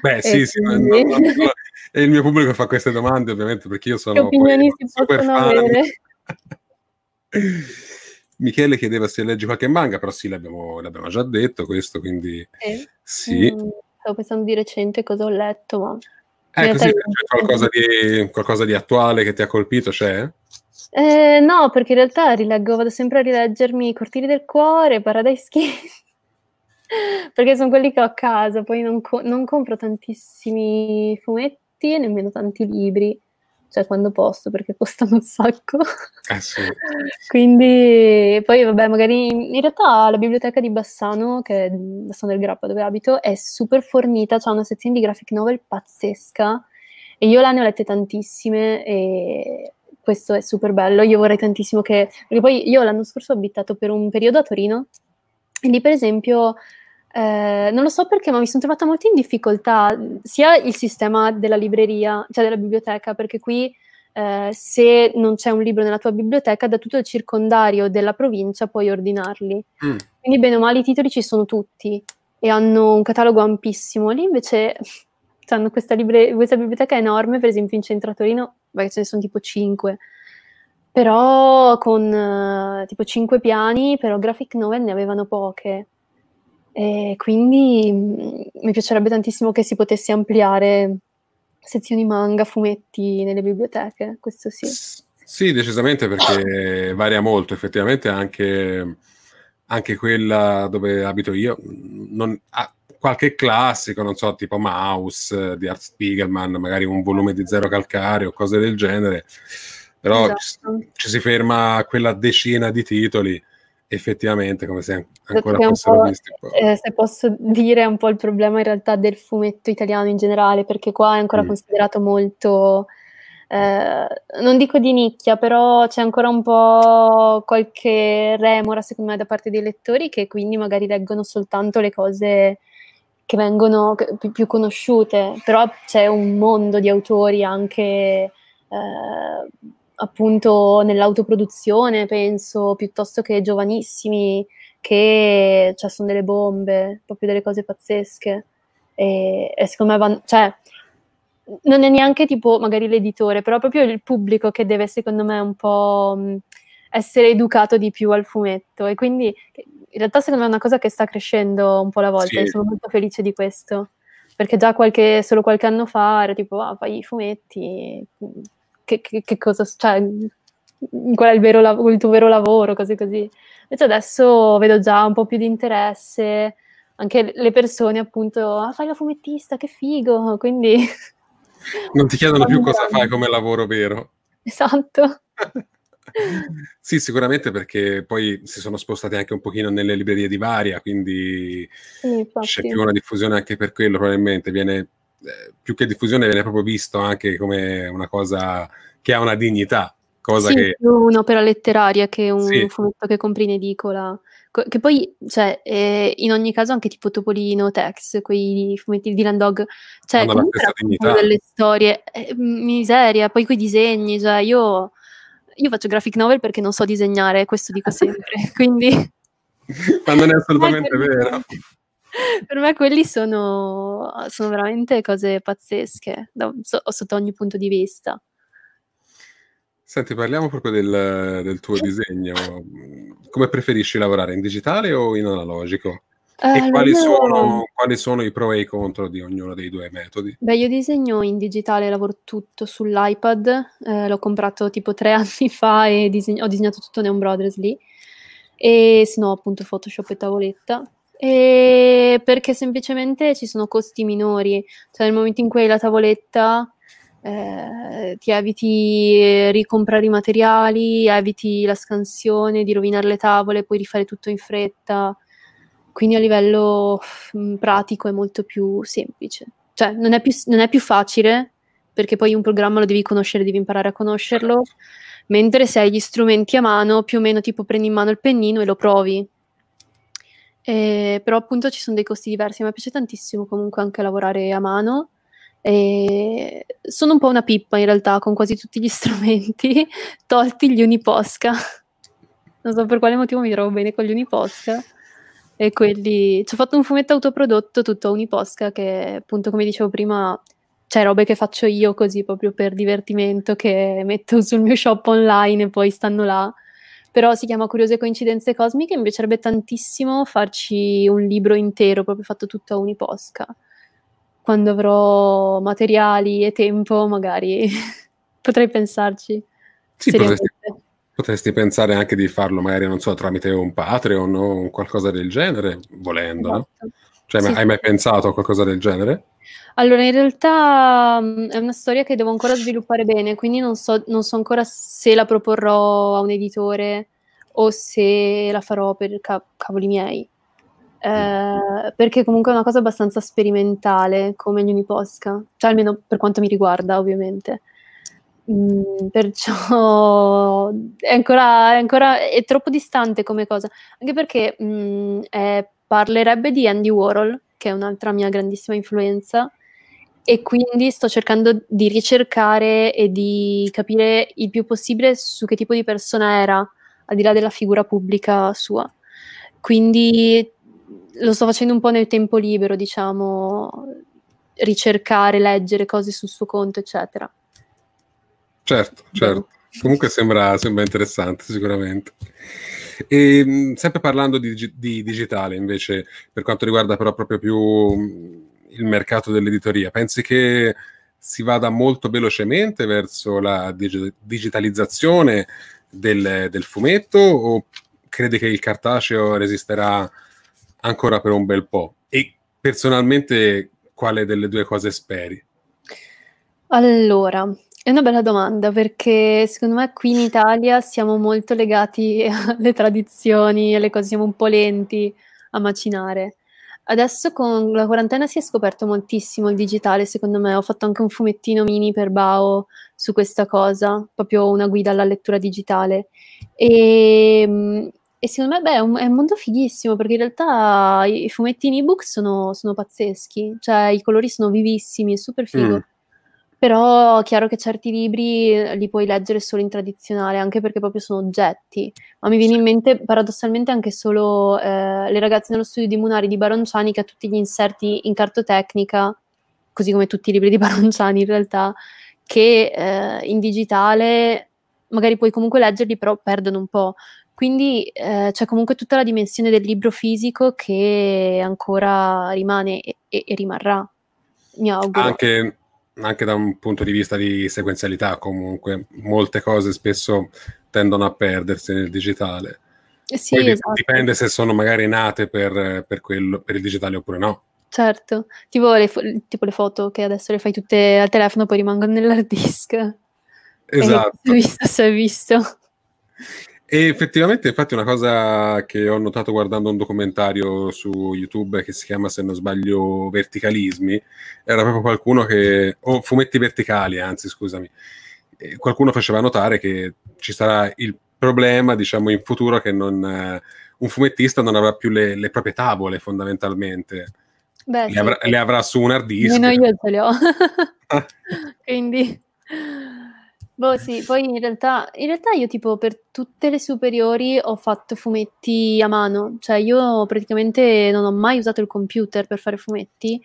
Speaker 1: Beh, sì, sì, quindi... no, no, no, e il mio pubblico fa queste domande ovviamente perché io sono... Che opinioni
Speaker 2: si possono avere? <laughs>
Speaker 1: Michele chiedeva se leggi qualche manga, però sì, l'abbiamo, l'abbiamo già detto questo, quindi
Speaker 2: eh, sì. Mh, mm, stavo pensando di recente cosa ho letto, ma... Ecco, eh, sì, c'è qualcosa
Speaker 1: di, qualcosa di attuale che ti ha colpito, c'è?
Speaker 2: Eh, no, perché in realtà rileggo, vado sempre a rileggermi I Cortili del Cuore, Paradise Kiss, <laughs> perché sono quelli che ho a casa, poi non, co- non compro tantissimi fumetti e nemmeno tanti libri cioè quando posso, perché costano un sacco. Eh sì. <laughs> Quindi, poi vabbè, magari in realtà la biblioteca di Bassano, che è Bassano del Grappa dove abito, è super fornita, ha una sezione di graphic novel pazzesca e io là ne ho lette tantissime e questo è super bello. Io vorrei tantissimo che... Perché poi io l'anno scorso ho abitato per un periodo a Torino e lì per esempio eh, non lo so perché, ma mi sono trovata molto in difficoltà sia il sistema della libreria, cioè della biblioteca, perché qui eh, se non c'è un libro nella tua biblioteca, da tutto il circondario della provincia puoi ordinarli. Mm. Quindi bene o male i titoli ci sono tutti e hanno un catalogo ampissimo. Lì invece <laughs> cioè, hanno questa, libre- questa biblioteca enorme, per esempio in centro a Torino, beh, ce ne sono tipo 5 però con eh, tipo 5 piani, però graphic novel ne avevano poche. E quindi mm, mi piacerebbe tantissimo che si potesse ampliare sezioni manga, fumetti nelle biblioteche, questo sì.
Speaker 1: Sì, decisamente perché varia molto, effettivamente anche, anche quella dove abito io, mm, non, ah, qualche classico, non so, tipo Maus eh, di Art Spiegelman, magari un volume di Zero Calcare o cose del genere, però esatto. ci, ci si ferma a quella decina di titoli effettivamente come se ancora fossero visti. Eh,
Speaker 2: se posso dire, è un po' il problema in realtà del fumetto italiano in generale, perché qua è ancora mm. considerato molto... Eh, non dico di nicchia, però c'è ancora un po' qualche remora, secondo me, da parte dei lettori che quindi magari leggono soltanto le cose che vengono più conosciute, però c'è un mondo di autori anche eh, appunto nell'autoproduzione, penso, piuttosto che giovanissimi che cioè, sono delle bombe, proprio delle cose pazzesche. E, e secondo me van- cioè, non è neanche tipo magari l'editore, però proprio il pubblico che deve, secondo me, un po' mm, essere educato di più al fumetto. E quindi in realtà secondo me è una cosa che sta crescendo un po' alla volta sì. e sono molto felice di questo. Perché già qualche, solo qualche anno fa era tipo, ah, fai i fumetti, mm che, che, che cosa, cioè, qual è il, vero, il, tuo vero lavoro, cose così. Invece adesso vedo già un po' più di interesse, anche le persone appunto, ah fai la fumettista, che figo, quindi... <laughs>
Speaker 1: Non ti chiedono più cosa fai come lavoro vero.
Speaker 2: Esatto.
Speaker 1: <laughs> sì, sicuramente perché poi si sono spostati anche un pochino nelle librerie di Varia, quindi sì, c'è più una diffusione anche per quello, probabilmente viene eh, più che diffusione viene proprio visto anche come una cosa che ha una dignità. Cosa sì, che... più
Speaker 2: un'opera letteraria che un sì. fumetto che compri in edicola. che poi, cioè, eh, in ogni caso anche tipo Topolino, Tex, quei fumetti di Land Dog, cioè, comunque delle storie, eh, miseria, poi quei disegni, cioè, io, io faccio graphic novel perché non so disegnare, questo dico sempre, <laughs> quindi...
Speaker 1: Ma <laughs> non è <laughs> assolutamente vero.
Speaker 2: <laughs> per me quelli sono, sono veramente cose pazzesche, da, so, sotto ogni punto di vista.
Speaker 1: Senti, parliamo proprio del, del tuo disegno. Come preferisci lavorare, in digitale o in analogico? Uh, e eh, quali, mio... sono, quali, sono, i pro e i contro di ognuno dei due metodi?
Speaker 2: Beh, io disegno in digitale, lavoro tutto sull'iPad, eh, l'ho comprato tipo tre <laughs> anni fa e diseg- ho disegnato tutto Neon Brothers lì, e se no appunto Photoshop e tavoletta. E perché semplicemente ci sono costi minori, cioè nel momento in cui hai la tavoletta eh, ti eviti eh, ricomprare i materiali, eviti la scansione, di rovinare le tavole, puoi rifare tutto in fretta, quindi a livello mm, pratico è molto più semplice. Cioè non è più, non è più facile perché poi un programma lo devi conoscere, devi imparare a conoscerlo, mentre se hai gli strumenti a mano, più o meno tipo prendi in mano il pennino e lo provi, eh, però appunto ci sono dei costi diversi, a me piace tantissimo comunque anche lavorare a mano. Eh, sono un po' una pippa in realtà con quasi tutti gli <laughs> strumenti, tolti gli uniposca. Non so per quale motivo mi trovo bene con gli uniposca. E quelli... Ci ho fatto un fumetto autoprodotto tutto a uniposca che appunto come dicevo prima c'è robe che faccio io così proprio per divertimento che metto sul mio shop online e poi stanno là però si chiama Curiose coincidenze cosmiche mi piacerebbe tantissimo farci un libro intero, proprio fatto tutto a Uniposca. Quando avrò materiali e tempo, magari <laughs> potrei pensarci. Sì, potresti,
Speaker 1: potresti, pensare anche di farlo, magari, non so, tramite un Patreon o qualcosa del genere, volendo. Esatto. Cioè, sì, hai mai pensato a qualcosa del genere?
Speaker 2: Allora, in realtà mm, è una storia che devo ancora sviluppare bene, quindi non so, non so ancora se la proporrò a un editore o se la farò per ca- cavoli miei. Mm. Eh, perché comunque è una cosa abbastanza sperimentale come gli Uniposca, cioè almeno per quanto mi riguarda, ovviamente. Mm, perciò <laughs> è ancora, è ancora è troppo distante come cosa, anche perché mm, eh, parlerebbe di Andy Warhol, che è un'altra mia grandissima influenza, e quindi sto cercando di ricercare e di capire il più possibile su che tipo di persona era, al di là della figura pubblica sua. Quindi lo sto facendo un po' nel tempo libero, diciamo, ricercare, leggere cose sul suo conto, eccetera.
Speaker 1: Certo, certo. Comunque sembra, sembra interessante, sicuramente. E, ehm, sempre parlando di, di, digitale, invece, per quanto riguarda però proprio più il mercato dell'editoria? Pensi che si vada molto velocemente verso la dig- digitalizzazione del, del, fumetto o credi che il cartaceo resisterà ancora per un bel po'? E personalmente quale delle due cose speri?
Speaker 2: Allora, è una bella domanda perché secondo me qui in Italia siamo molto legati <laughs> alle tradizioni, alle cose, siamo un po' lenti a macinare. Adesso con la quarantena si è scoperto moltissimo il digitale, secondo me. Ho fatto anche un fumettino mini per Bao su questa cosa, proprio una guida alla lettura digitale. E, mm, e secondo me beh, è, un, è, un, mondo fighissimo perché in realtà i fumettini ebook sono, sono pazzeschi, cioè i colori sono vivissimi, è super figo. Mm. Però è chiaro che certi libri eh, li puoi leggere solo in tradizionale, anche perché proprio sono oggetti. Ma mi viene in mente paradossalmente anche solo eh, Le ragazze nello studio di Munari di Baronciani, che ha tutti gli inserti in cartotecnica, così come tutti i libri di <laughs> Baronciani in realtà, che eh, in digitale magari puoi comunque leggerli, però perdono un po'. Quindi eh, c'è comunque tutta la dimensione del libro fisico che ancora rimane e, e rimarrà, mi auguro.
Speaker 1: Anche anche da un punto di vista di sequenzialità, comunque molte cose spesso tendono a perdersi nel digitale.
Speaker 2: eh Sì, Poi esatto. dipende
Speaker 1: se sono magari nate per, per, quello, per il digitale oppure no.
Speaker 2: Certo, tipo le, fo- tipo le, foto che adesso le fai tutte al telefono, poi rimangono nell'hard disk. <laughs> Esatto. Si è visto, si è visto.
Speaker 1: E effettivamente, infatti, una cosa che ho notato guardando un documentario su YouTube che si chiama, se non sbaglio, Verticalismi, era proprio qualcuno che, o oh, fumetti verticali, anzi, scusami, qualcuno faceva notare che ci sarà il problema, diciamo, in futuro che non, un fumettista non avrà più le, le proprie tavole, fondamentalmente. Beh, le, sì. avrà, le, avrà, su un hard disk. Meno io
Speaker 2: ce le ho. <laughs> Quindi Boh, sì, poi in realtà, in realtà io tipo per tutte le superiori ho fatto fumetti a mano, cioè io praticamente non ho mai usato il computer per fare fumetti,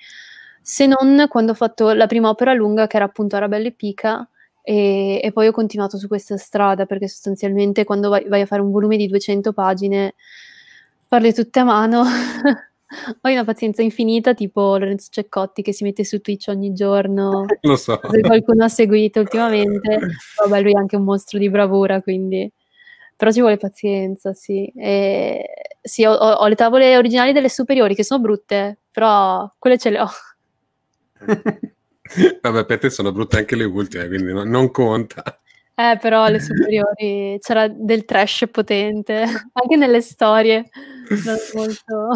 Speaker 2: se non quando ho fatto la prima opera lunga che era appunto Arabella e Pica e, e poi ho continuato su questa strada perché sostanzialmente quando vai, vai a fare un volume di 200 pagine farle tutte a mano <laughs> Ho una pazienza infinita, tipo Lorenzo Ceccotti che si mette su Twitch ogni giorno. <laughs>
Speaker 1: Lo so. Se qualcuno
Speaker 2: ha seguito ultimamente, <laughs> vabbè, lui è anche un mostro di bravura, quindi. Però ci vuole pazienza, sì. E... Sì, ho, ho le tavole originali delle superiori che sono brutte, però quelle ce le ho.
Speaker 1: <laughs> vabbè, per te sono brutte anche le ultime, quindi non, non conta.
Speaker 2: Eh, però alle superiori c'era del trash potente, anche nelle storie. Non molto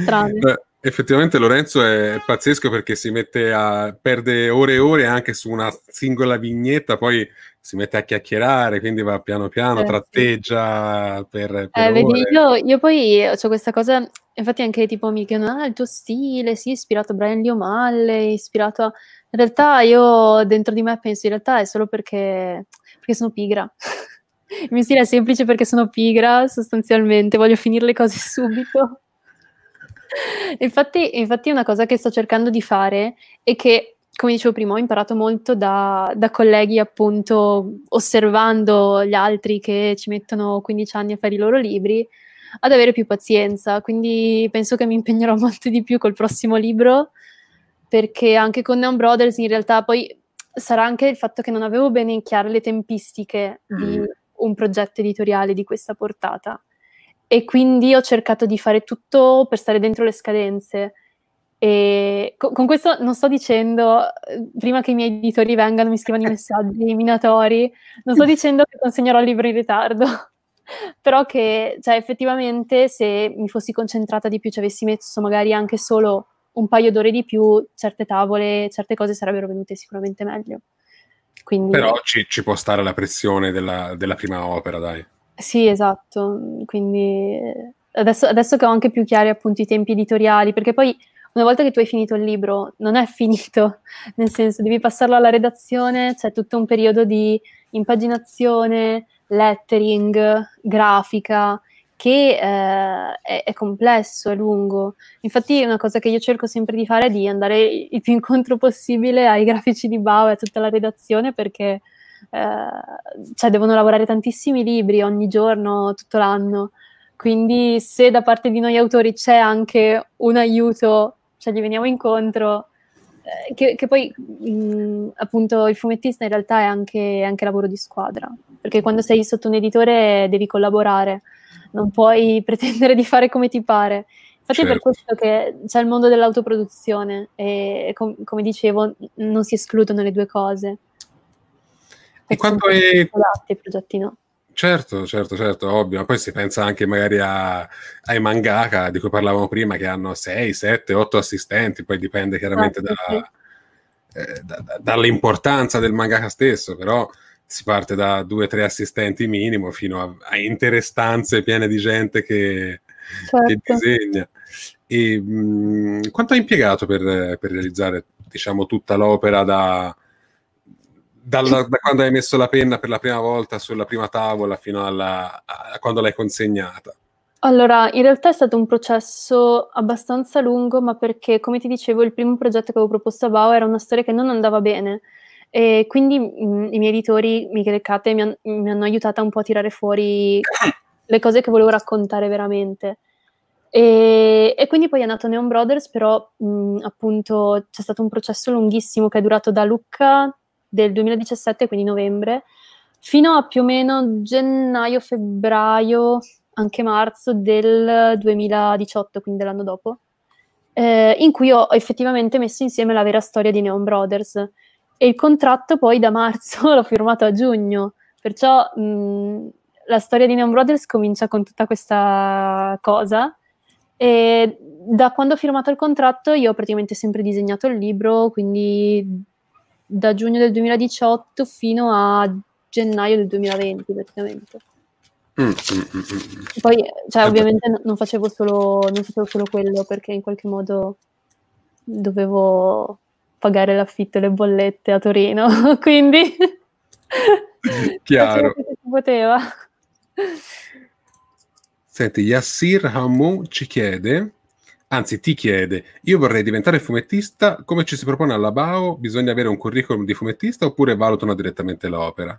Speaker 2: strane.
Speaker 1: effettivamente Lorenzo è pazzesco perché si mette a perde ore e ore anche su una singola vignetta, poi si mette a chiacchierare, quindi va piano piano, eh, tratteggia sì. per, per eh, vedi, io,
Speaker 2: io, poi ho questa cosa, infatti anche tipo mi chiedono, ah, il tuo stile, sì, ispirato a Brian Lee O'Malley, ispirato a... In realtà io dentro di me penso, in realtà è solo perché, perché sono pigra. <laughs> il mio stile è semplice perché sono pigra, sostanzialmente, voglio finire le cose <laughs> subito infatti, infatti una cosa che sto cercando di fare è che come dicevo prima, ho imparato molto da, da, colleghi, appunto, osservando gli altri che ci mettono 15 anni a fare i loro libri, ad avere più pazienza. Quindi penso che mi impegnerò <laughs> molto di più col prossimo libro, perché anche con Neon Brothers in realtà poi sarà anche il fatto che non avevo bene in chiare le tempistiche di mm. un progetto editoriale di questa portata e quindi ho cercato di fare tutto per stare dentro le scadenze. E con questo non sto dicendo, eh, prima che i miei editori vengano, e mi scrivano i <laughs> messaggi minatori, non sto dicendo che consegnerò il libro in ritardo, <laughs> però che cioè, effettivamente se mi fossi concentrata di più, ci avessi messo magari anche solo un paio d'ore di più, certe tavole, certe cose sarebbero venute sicuramente meglio. Quindi...
Speaker 1: Però ci, ci, può stare la pressione della, della prima opera, dai.
Speaker 2: Sì, esatto. Quindi eh, adesso, adesso che ho anche più chiari appunto i tempi editoriali, perché poi una volta che tu hai finito il libro, non è finito, <laughs> nel senso devi passarlo alla redazione, c'è tutto un periodo di impaginazione, lettering, grafica, che eh, è, è, complesso, è lungo. Infatti una cosa che io cerco sempre di fare è di andare il più incontro possibile ai <laughs> grafici di Bau e a tutta la redazione perché eh, cioè devono lavorare tantissimi libri ogni giorno, tutto l'anno. Quindi se da parte di noi autori c'è anche un aiuto, cioè gli veniamo incontro, eh, che, che, poi mh, appunto il fumettista in realtà è anche, anche lavoro di squadra, perché quando sei sotto un editore devi collaborare, non puoi <laughs> pretendere di fare come ti pare. Infatti certo. è per certo. questo che c'è il mondo dell'autoproduzione e com- come dicevo non si escludono le due cose. E
Speaker 1: quanto è...
Speaker 2: Progetti, progetti no.
Speaker 1: Certo, certo, certo, ovvio. poi si pensa anche magari a, ai mangaka di cui parlavamo prima, che hanno 6, 7, 8 assistenti, poi dipende chiaramente ah, sì, da, sì. Eh, da, da, dall'importanza del mangaka stesso, però si parte da 2-3 assistenti minimo fino a, a intere stanze piene di gente che,
Speaker 2: certo. che disegna.
Speaker 1: E, mh, mm, quanto hai impiegato per, per realizzare diciamo, tutta l'opera da dalla, da quando hai messo la penna per la prima volta sulla prima tavola fino alla, a quando l'hai consegnata?
Speaker 2: Allora, in realtà è stato un processo abbastanza lungo, ma perché, come ti dicevo, il primo progetto che avevo proposto a Bao era una storia che non andava bene. E quindi mh, mm, i miei editori, Michele Cate, mi, han, mi hanno aiutata un po' a tirare fuori <coughs> le cose che volevo raccontare veramente. E, e, quindi poi è nato Neon Brothers, però mh, mm, appunto c'è stato un processo lunghissimo che è durato da Lucca del 2017, quindi novembre, fino a più o meno gennaio, febbraio, anche marzo del 2018, quindi dell'anno dopo, eh, in cui ho effettivamente messo insieme la vera storia di Neon Brothers. E il contratto poi da marzo <laughs> l'ho firmato a giugno, perciò mh, mm, la storia di Neon Brothers comincia con tutta questa cosa. E da quando ho firmato il contratto io ho praticamente sempre disegnato il libro, quindi da giugno del 2018 fino a gennaio del 2020 praticamente. Mm, mm, mm, Poi, cioè, eh, ovviamente non facevo, solo, non facevo solo quello perché in qualche modo dovevo pagare l'affitto e le bollette a Torino, <laughs> quindi
Speaker 1: <laughs> chiaro.
Speaker 2: si poteva.
Speaker 1: Senti, Yassir Hamou ci chiede Anzi, ti chiede, io vorrei diventare fumettista, come ci si propone alla BAO? Bisogna avere un curriculum di fumettista oppure valutano direttamente l'opera?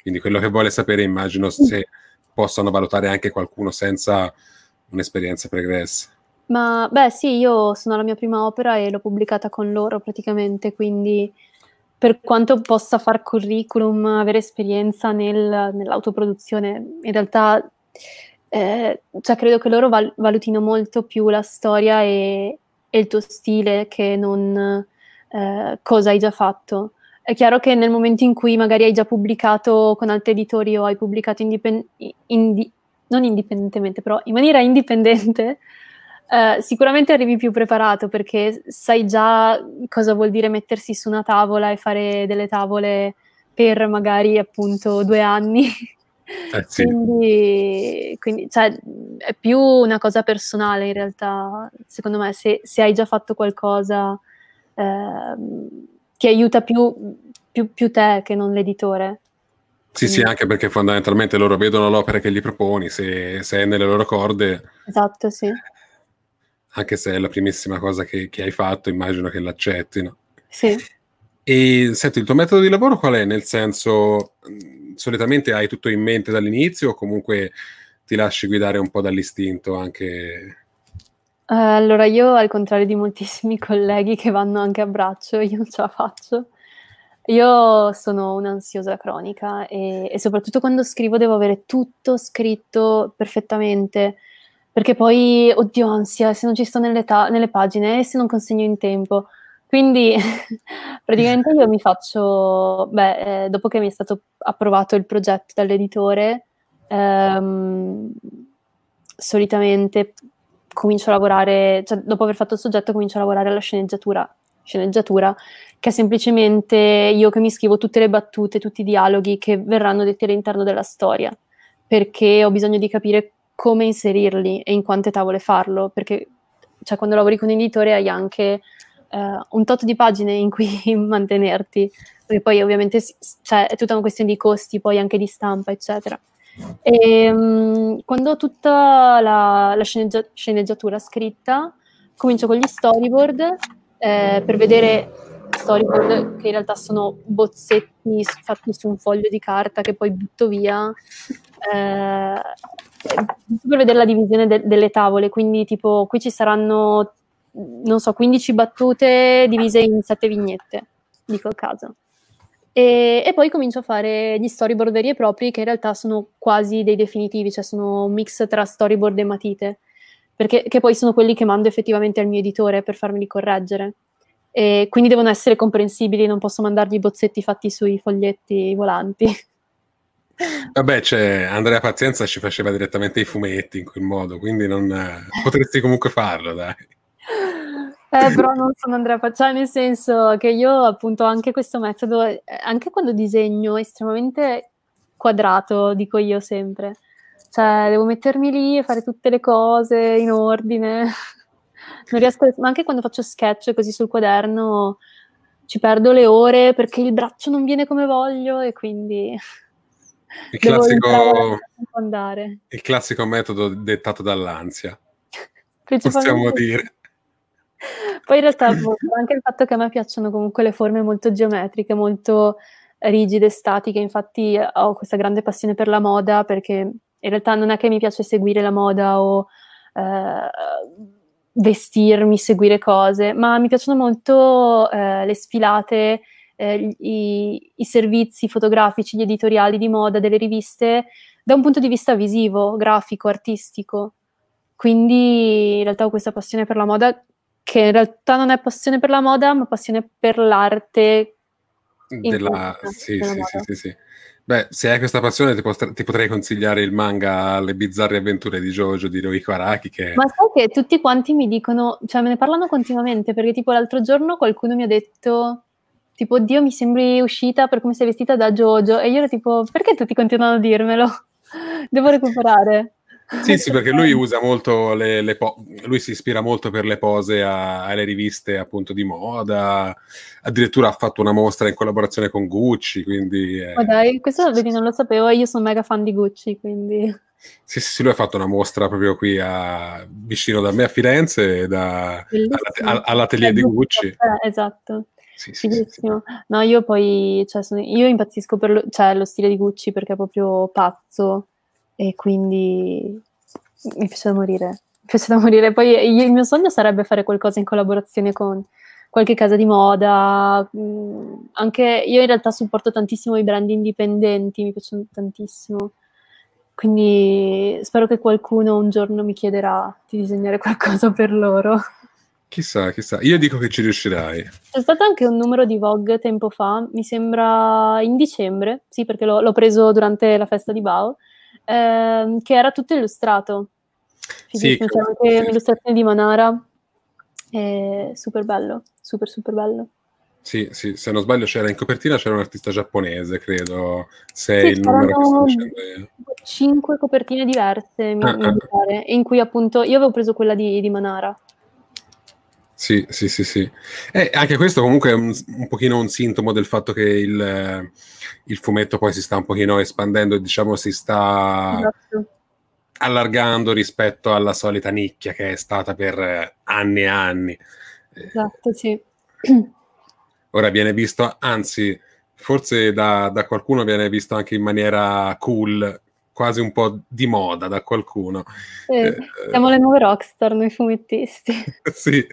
Speaker 1: Quindi quello che vuole sapere, immagino, mm. se possano valutare anche qualcuno senza un'esperienza pregressa.
Speaker 2: Ma beh, sì, io sono la mia prima opera e l'ho pubblicata con loro praticamente, quindi per quanto possa far curriculum, avere esperienza nel, nell'autoproduzione, in realtà eh, cioè credo che loro val- valutino molto più la storia e, e il tuo stile che non eh, cosa hai già fatto. È chiaro che nel momento in cui magari hai già pubblicato con altri editori o hai pubblicato indipen- indi- non indipendentemente, però in maniera indipendente, <laughs> eh, sicuramente arrivi più preparato perché sai già cosa vuol dire mettersi su una tavola e fare delle tavole per magari appunto due anni <laughs> Eh sì. Quindi, quindi cioè, è più una cosa personale in realtà, secondo me, se, se hai già fatto qualcosa eh, ti aiuta più, più, più te che non l'editore.
Speaker 1: Sì, sì, anche perché fondamentalmente loro vedono l'opera che gli proponi, se, se, è nelle loro corde.
Speaker 2: Esatto, sì.
Speaker 1: Anche se è la primissima cosa che, che hai fatto, immagino che l'accettino. Sì. E senti, il tuo metodo di lavoro qual è? Nel senso, solitamente hai tutto in mente dall'inizio o comunque ti lasci guidare un po' dall'istinto anche?
Speaker 2: Uh, allora io al contrario di moltissimi <laughs> colleghi che vanno anche a braccio, <laughs> io non ce la faccio. Io sono un'ansiosa cronica e, e soprattutto quando scrivo devo avere tutto scritto perfettamente perché poi, oddio, ansia, se non ci sto nelle, ta- nelle pagine e se non consegno in tempo. Quindi <laughs> praticamente io mi faccio, beh, eh, dopo che mi è stato approvato il progetto dall'editore, ehm, solitamente comincio a lavorare, cioè dopo aver fatto il soggetto comincio a lavorare alla sceneggiatura, sceneggiatura che è semplicemente io che mi scrivo tutte le battute, tutti i dialoghi che verranno detti all'interno della storia, perché ho bisogno di capire come inserirli e in quante tavole farlo, perché cioè, quando lavori con un editore hai anche eh, un tot di pagine in cui <laughs> mantenerti, perché poi ovviamente cioè, è tutta una questione di costi, poi anche di stampa, eccetera. E, um, quando ho tutta la, la sceneggia- sceneggiatura scritta, comincio con gli storyboard eh, per vedere storyboard che in realtà sono bozzetti fatti su un foglio di carta che poi butto via eh, per vedere la divisione de- delle tavole quindi tipo qui ci saranno non so, 15 battute divise in 7 vignette, dico il caso. E, e, poi comincio a fare gli storyboard veri e propri, che in realtà sono quasi dei definitivi, cioè sono un mix tra storyboard e matite, perché, che poi sono quelli che mando effettivamente al mio editore per farmeli correggere. E quindi devono essere comprensibili, non posso mandargli bozzetti fatti sui foglietti volanti.
Speaker 1: <laughs> Vabbè, cioè, Andrea Pazienza ci faceva direttamente i fumetti in quel modo, quindi non, potresti comunque farlo, dai.
Speaker 2: Eh, però non sono Andrea Pacciani, nel senso che io appunto anche questo metodo, eh, anche quando disegno, è estremamente quadrato, dico io sempre. Cioè, devo mettermi lì e fare tutte le cose in ordine. <laughs> Non riesco, ma anche quando faccio sketch così sul quaderno ci perdo le ore perché il braccio non viene come voglio e quindi... <laughs>
Speaker 1: Il classico, il classico metodo dettato dall'ansia, <laughs> possiamo dire.
Speaker 2: Poi in realtà boh, anche il fatto che a me piacciono comunque le forme molto geometriche, molto rigide, statiche, infatti eh, ho questa grande passione per la moda perché in realtà non è che mi piace seguire la moda o eh, vestirmi, seguire cose, ma mi piacciono molto eh, le sfilate, eh, i, i servizi fotografici, gli editoriali di moda delle riviste da un punto di vista visivo, grafico, artistico. Quindi in realtà ho questa passione per la moda che in realtà non è passione per la moda, ma passione per l'arte.
Speaker 1: Della, sì, sì, sì, sì, sì. Beh, se hai questa passione ti, potrei, ti potrei consigliare il manga Le bizzarre avventure di Jojo di Rohiko Araki che... Ma
Speaker 2: sai che tutti quanti mi dicono, cioè me ne parlano continuamente, perché tipo l'altro giorno qualcuno mi ha detto tipo Dio mi sembri uscita per come sei vestita da Jojo e io ero tipo perché tutti continuano a dirmelo? <laughs> Devo recuperare.
Speaker 1: Sì, sì, perché lui usa molto le, le po- lui si ispira molto per le pose a, alle riviste appunto di moda. Addirittura ha fatto una mostra in collaborazione con Gucci. Quindi. Eh... Ma
Speaker 2: dai, questo vedi, non lo sapevo. Io sono mega fan di Gucci, quindi.
Speaker 1: Sì, sì, lui ha fatto una mostra proprio qui a, vicino da me a Firenze, da, alla, all'atelier cioè, di Gucci. Eh,
Speaker 2: esatto. Sì, sì, bellissimo. Sì, no, io poi cioè, sono, io impazzisco per lo, cioè, lo stile di Gucci perché è proprio pazzo e quindi mi piace da morire. Mi piace da <laughs> morire. Poi io, il mio sogno sarebbe fare qualcosa in collaborazione con qualche casa di moda. Mm, anche io in realtà supporto tantissimo i brand indipendenti, mi piacciono tantissimo. Quindi spero che qualcuno un giorno mi chiederà di disegnare <laughs> qualcosa per loro.
Speaker 1: Chissà, chissà, io dico che ci riuscirai.
Speaker 2: C'è stato anche un numero di Vogue tempo fa, mi sembra in dicembre, sì, perché l'ho, l'ho preso durante la festa di Bao ehm, che era tutto illustrato. Sì, c'era anche l'illustrazione di Manara, è super bello, super super bello.
Speaker 1: Sì, sì, se non sbaglio c'era in copertina c'era un artista giapponese, credo, se sì, il numero
Speaker 2: che sto Cinque copertine diverse, mi, ah, mi ah. in cui appunto io avevo preso quella di, di Manara
Speaker 1: sì, sì, sì, sì. Eh, anche questo comunque è un, un, pochino un sintomo del fatto che il, il, fumetto poi si sta un pochino espandendo, diciamo si sta esatto. allargando rispetto alla solita nicchia che è stata per anni e anni.
Speaker 2: Esatto, sì.
Speaker 1: Ora viene visto, anzi, forse da, da qualcuno viene visto anche in maniera cool, quasi un po' di moda da qualcuno.
Speaker 2: Eh, eh, siamo le nuove rockstar, noi fumettisti.
Speaker 1: <laughs> sì.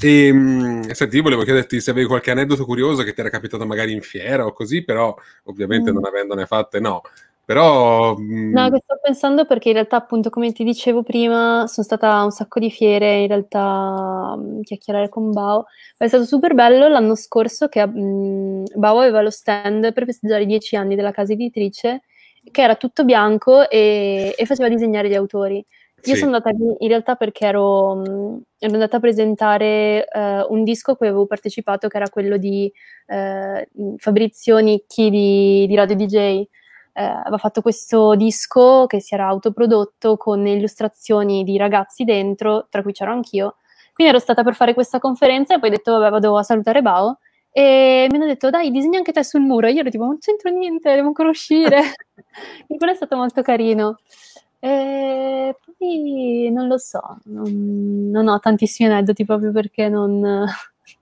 Speaker 1: E mm, senti, io volevo chiederti se avevi qualche aneddoto curioso che ti era capitato magari in fiera o così, però ovviamente mm. non avendone fatte, no. Però. Mm, no,
Speaker 2: che sto pensando perché in realtà, appunto, come ti dicevo prima, sono stata a un sacco di fiere in realtà a mm, chiacchierare con Bao. Ma è stato super bello l'anno scorso che mh, Bao aveva lo stand per festeggiare i dieci anni della casa editrice che era tutto bianco e, e, faceva disegnare gli autori.
Speaker 1: Io sì. sono andata lì
Speaker 2: in realtà perché ero, mm, ero andata a presentare uh, un disco a cui avevo partecipato, che era quello di uh, Fabrizio Nicchi di, di Radio DJ. Uh, eh, aveva fatto questo disco che si era autoprodotto con illustrazioni di ragazzi dentro, tra cui c'ero anch'io. Quindi ero stata per fare questa conferenza e poi ho detto, vabbè, vado a salutare Bao. E mi hanno detto, dai, disegna anche te sul muro. E io ero tipo, non c'entro niente, devo ancora uscire. <laughs> e quello è stato molto carino. E eh, poi non lo so, non, non ho tantissimi aneddoti proprio perché non, <laughs>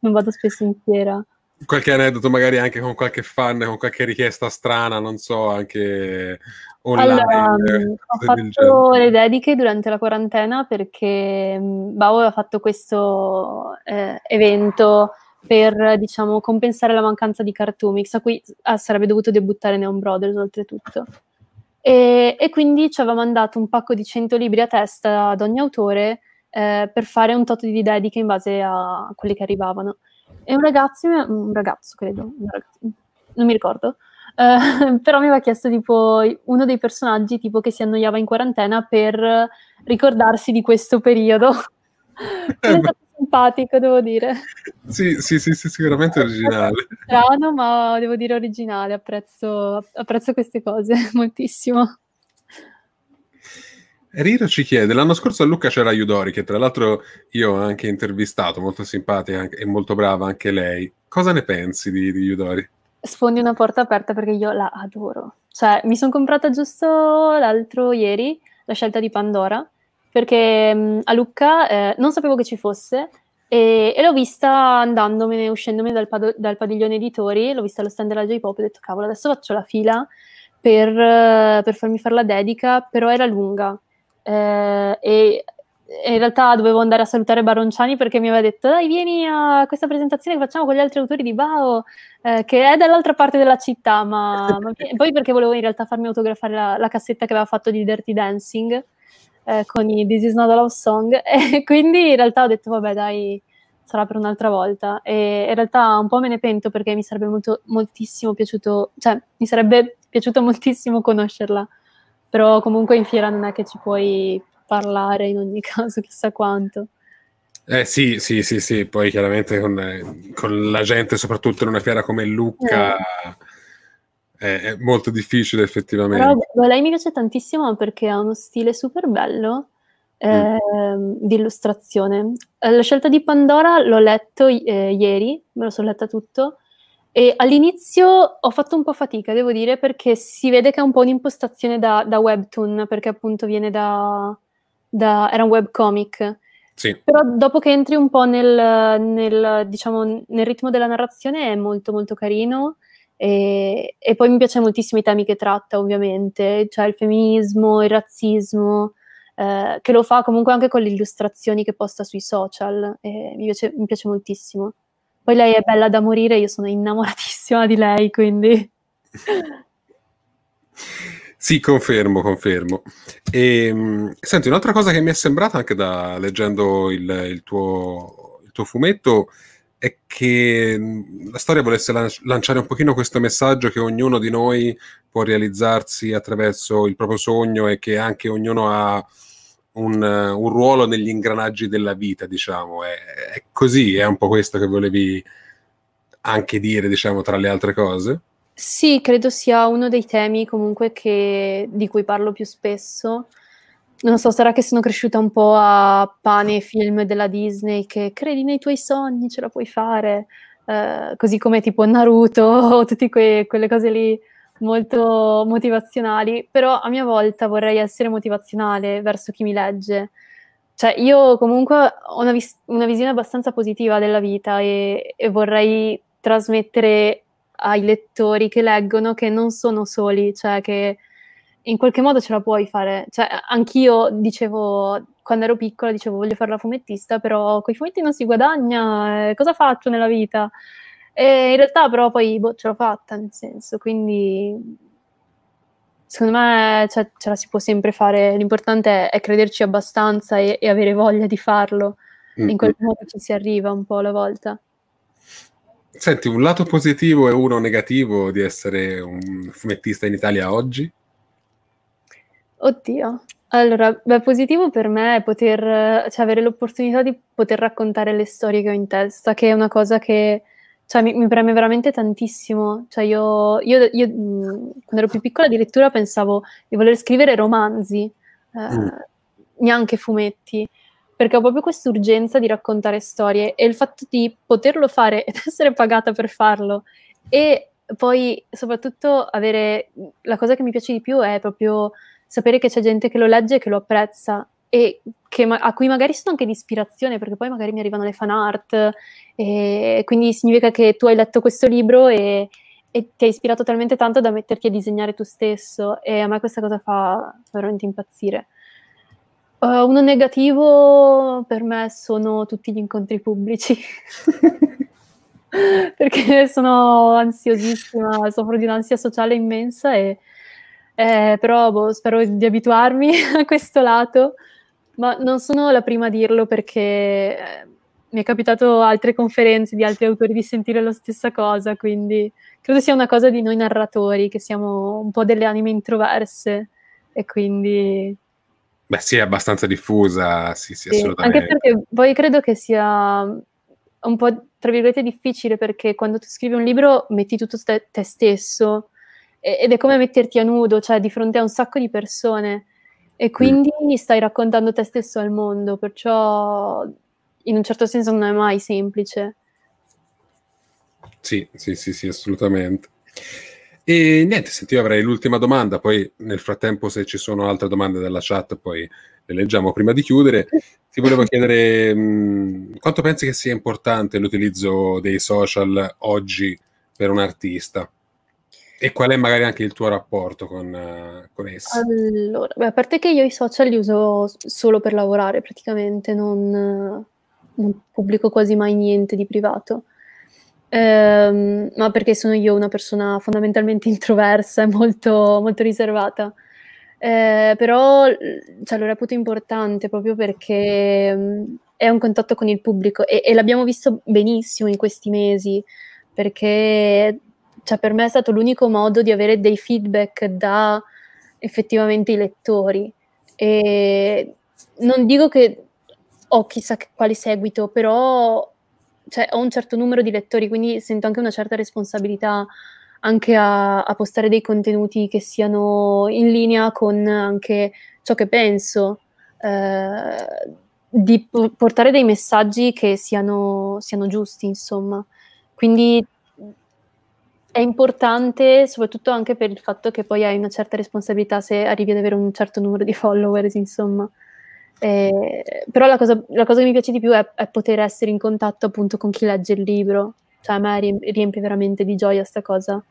Speaker 2: non vado spesso in fiera
Speaker 1: qualche aneddoto magari anche con qualche fan, con qualche richiesta strana, non so, anche online. Allora, eh, mm, ho fatto
Speaker 2: le dediche durante la quarantena perché mm, Bao aveva fatto questo eh, evento per, diciamo, compensare la mancanza di Cartoon Mix, a cui ah, sarebbe dovuto debuttare Neon Brothers oltretutto. E, e, quindi ci aveva mandato un pacco di 100 libri a testa ad ogni autore eh, per fare un tot di dediche in base a quelli che arrivavano. E un ragazzo, un ragazzo credo, un ragazzo, non mi ricordo, eh, <laughs> però mi aveva chiesto tipo uno dei personaggi tipo che si annoiava in quarantena per ricordarsi di questo periodo.
Speaker 1: <laughs>
Speaker 2: simpatico, devo dire.
Speaker 1: Sì, sì, sì, sì sicuramente originale. <laughs>
Speaker 2: Strano, ma devo dire originale, apprezzo, apprezzo queste cose <laughs> moltissimo.
Speaker 1: Riro ci chiede, l'anno scorso a Luca c'era Iudori, che tra l'altro io ho anche intervistato, molto simpatica e molto brava anche lei. Cosa ne pensi di, di Iudori?
Speaker 2: Sfondi una porta aperta perché io la adoro. Cioè, mi sono comprata giusto l'altro ieri la scelta di Pandora perché mh, mm, a Lucca eh, non sapevo che ci fosse e, e l'ho vista andandomene, uscendomene dal, pad- dal, padiglione editori, l'ho vista allo stand della J-Pop e ho detto cavolo adesso faccio la fila per, eh, per farmi fare la dedica, però era lunga eh, e in realtà dovevo andare a salutare Baronciani perché mi aveva detto dai vieni a questa presentazione che facciamo con gli altri autori di Bao eh, che è dall'altra parte della città ma, ma <laughs> poi perché volevo in realtà farmi autografare la, la, cassetta che aveva fatto di Dirty Dancing eh, con i This is not a love song <laughs> e quindi in realtà ho detto vabbè dai sarà per un'altra volta e in realtà un po' me ne pento perché mi sarebbe molto, moltissimo piaciuto cioè mi sarebbe piaciuto moltissimo conoscerla però comunque in fiera non è che ci puoi parlare in ogni <laughs> caso chissà quanto
Speaker 1: eh sì, sì, sì, sì, poi chiaramente con, eh, con la gente, soprattutto in una fiera come Lucca, eh è, è molto difficile effettivamente.
Speaker 2: Però, lei mi piace tantissimo perché ha uno stile super bello eh, mm. Ehm, di illustrazione. Eh, la scelta di Pandora l'ho letto eh, ieri, me lo sono letta tutto. E all'inizio ho fatto un po' fatica, devo dire, perché si vede che è un po' un'impostazione da, da webtoon, perché appunto viene da, da era un webcomic. Sì. Però dopo che entri un po' nel, nel, diciamo, nel, ritmo della narrazione è molto molto carino e, e, poi mi piacciono moltissimo i temi che tratta, ovviamente, cioè il femminismo, il razzismo, eh, che lo fa comunque anche con le illustrazioni che posta sui social, e mi piace, mi piace moltissimo. Poi lei è bella da morire, io sono innamoratissima di lei, quindi...
Speaker 1: <laughs> Sì, confermo, confermo. E, ehm, senti, un'altra cosa che mi è sembrata anche da leggendo il, il, tuo, il tuo fumetto è che mm, la storia volesse lanciare un pochino questo messaggio che ognuno di noi può realizzarsi attraverso il proprio sogno e che anche ognuno ha un, un ruolo negli ingranaggi della vita, diciamo. È, è così, è un po' questo che volevi anche dire, diciamo, tra le altre cose?
Speaker 2: Sì, credo sia uno dei temi comunque che, di cui parlo più spesso non so, sarà che sono cresciuta un po' a pane e film della Disney che credi nei tuoi sogni, ce la puoi fare, eh, così come tipo Naruto <laughs> o tutte que- quelle cose lì molto motivazionali, però a mia volta vorrei essere motivazionale verso chi mi legge. Cioè, io comunque ho una, vis- una visione abbastanza positiva della vita e-, e vorrei trasmettere ai lettori che leggono che non sono soli, cioè che in qualche modo ce la puoi fare. Cioè, anch'io dicevo, quando ero piccola, dicevo voglio fare la fumettista, però con i fumetti non si guadagna, eh, cosa faccio nella vita? E in realtà però poi boh, ce l'ho fatta, nel senso, quindi secondo me cioè, ce la si può sempre fare, l'importante è, è crederci abbastanza e, e, avere voglia di farlo, mm-hmm. in qualche mm. modo ci si arriva un po' alla volta.
Speaker 1: Senti, un lato positivo e uno negativo di essere un fumettista in Italia oggi?
Speaker 2: Oddio. Allora, beh, positivo per me è poter, cioè, avere l'opportunità di poter raccontare le storie che ho in testa, che è una cosa che cioè, mi, mi preme veramente tantissimo. Cioè, io, io, io mm, quando ero più piccola addirittura pensavo di voler scrivere romanzi, eh, mm. neanche fumetti, perché ho proprio questa urgenza di raccontare storie e il fatto di poterlo fare <laughs> ed essere pagata per farlo e poi soprattutto avere la cosa che mi piace di più è proprio sapere che c'è gente che lo legge e che lo apprezza e che, a cui magari sono anche di ispirazione, perché poi magari mi arrivano le fan art, e quindi significa che tu hai letto questo libro e, e ti hai ispirato talmente tanto da metterti a disegnare tu stesso e a me questa cosa fa veramente impazzire. Uh, uno negativo per me sono tutti gli incontri pubblici. <laughs> perché sono ansiosissima, soffro di un'ansia sociale immensa e eh, però boh, spero di abituarmi <laughs> a questo lato, ma non sono la prima a dirlo perché eh, mi è capitato altre conferenze di altri autori di sentire la stessa cosa, quindi credo sia una cosa di noi narratori, che siamo un po' delle anime introverse e quindi...
Speaker 1: Beh sì, è abbastanza diffusa, sì, sì, sì. assolutamente. Anche perché
Speaker 2: poi credo che sia un po', tra virgolette, difficile perché quando tu scrivi un libro metti tutto te, te stesso ed è come metterti a nudo, cioè di fronte a un sacco di persone e quindi mm. stai raccontando te stesso al mondo, perciò in un certo senso non è mai semplice.
Speaker 1: Sì, sì, sì, sì, assolutamente. E niente, senti, io avrei l'ultima domanda, poi nel frattempo se ci sono altre domande dalla chat poi le leggiamo prima di chiudere. Ti volevo chiedere mh, quanto pensi che sia importante l'utilizzo dei social oggi per un artista? E qual è magari anche il tuo rapporto con, uh, con essi?
Speaker 2: Allora, beh, a parte che io i social li uso solo per lavorare praticamente, non, non pubblico quasi mai niente di privato. Ehm, ma perché sono io una persona fondamentalmente <laughs> introversa e molto, molto riservata. Eh, però cioè, lo reputo importante proprio perché mh, mm, è un contatto con il pubblico e, e l'abbiamo visto benissimo in questi mesi perché cioè per me è stato l'unico modo di avere dei feedback da effettivamente i lettori. E non dico che ho chissà quale seguito, però cioè, ho un certo numero di lettori, quindi sento anche una certa responsabilità anche a, a postare dei contenuti che siano in linea con anche ciò che penso. Eh, di portare dei messaggi che siano, siano giusti, insomma. Quindi è importante soprattutto anche per il fatto che poi hai una certa responsabilità se arrivi ad avere un certo numero di followers, insomma. Eh, però la cosa, la cosa, che mi piace di più è, è, poter essere in contatto appunto con chi legge il libro. Cioè a me riempie, veramente di gioia questa cosa.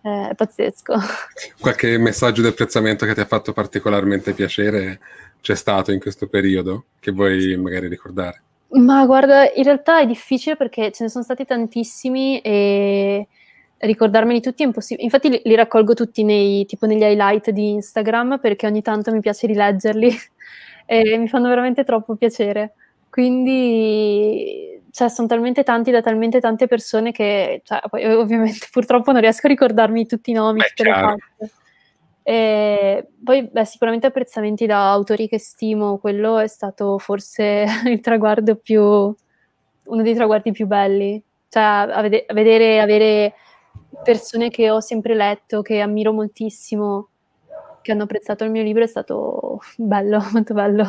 Speaker 2: Eh, è pazzesco.
Speaker 1: <laughs> Qualche messaggio di apprezzamento che ti ha fatto particolarmente piacere c'è stato in questo periodo che vuoi magari ricordare?
Speaker 2: Ma guarda, in realtà è difficile perché ce ne sono stati tantissimi e ricordarmeli tutti è impossibile. Infatti li, li raccolgo tutti nei, tipo negli highlight di Instagram perché ogni tanto mi piace rileggerli <laughs> e mi fanno veramente troppo piacere. Quindi cioè, sono talmente tanti da talmente tante persone che cioè, poi, ovviamente purtroppo non riesco a ricordarmi tutti i nomi, beh, tutte poi beh, sicuramente apprezzamenti da autori che stimo, quello è stato forse <laughs> il traguardo più, uno dei traguardi più belli. Cioè, a vedere, avere persone che ho sempre letto, che ammiro moltissimo, che hanno apprezzato il mio libro, è stato bello, <laughs> molto bello.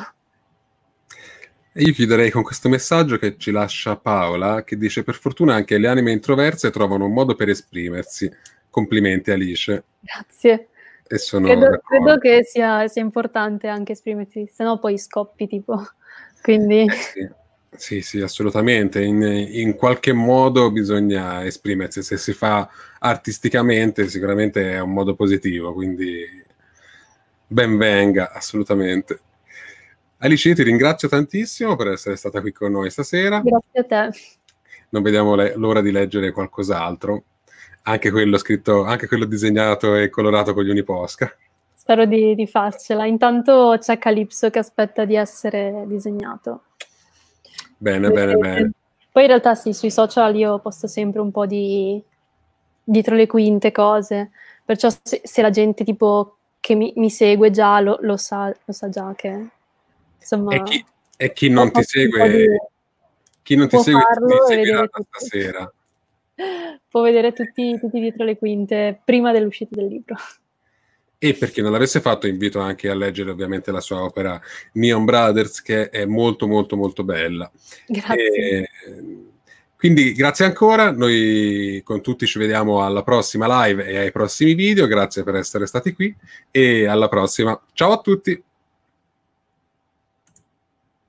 Speaker 1: E io chiuderei con questo messaggio che ci lascia Paola, che dice: Per fortuna anche le anime introverse trovano un modo per esprimersi. Complimenti, Alice.
Speaker 2: Grazie.
Speaker 1: Credo, credo,
Speaker 2: che sia, sia, importante anche esprimersi, sennò poi scoppi tipo. <laughs> Quindi. Eh
Speaker 1: sì. Sì, sì, assolutamente. In, in, qualche modo bisogna esprimersi. Se si fa artisticamente, sicuramente è un modo positivo, quindi ben venga, assolutamente. Alice, io ti ringrazio tantissimo per essere stata qui con noi stasera.
Speaker 2: Grazie a te.
Speaker 1: Non vediamo le, l'ora di leggere qualcos'altro, anche quello scritto, anche quello disegnato e colorato con gli Uniposca.
Speaker 2: Spero di, di farcela. Intanto c'è Calypso che aspetta di essere disegnato.
Speaker 1: Bene, bene, bene.
Speaker 2: Poi in realtà sì, sui social io posto sempre un po' di dietro le quinte cose, perciò se, se la gente tipo che mi, mi segue già lo, lo, sa, lo, sa, già che... Insomma, e, chi,
Speaker 1: e chi non ti segue... Chi non ti segue ti seguirà stasera.
Speaker 2: <laughs> Può vedere tutti, tutti dietro le quinte prima dell'uscita del libro.
Speaker 1: E per chi non l'avesse fatto, invito anche a leggere ovviamente la sua opera Neon Brothers, che è molto, molto, molto bella. Grazie. E, quindi grazie ancora, noi con tutti ci vediamo alla prossima live e ai prossimi video, grazie per essere stati qui e alla prossima. Ciao a tutti!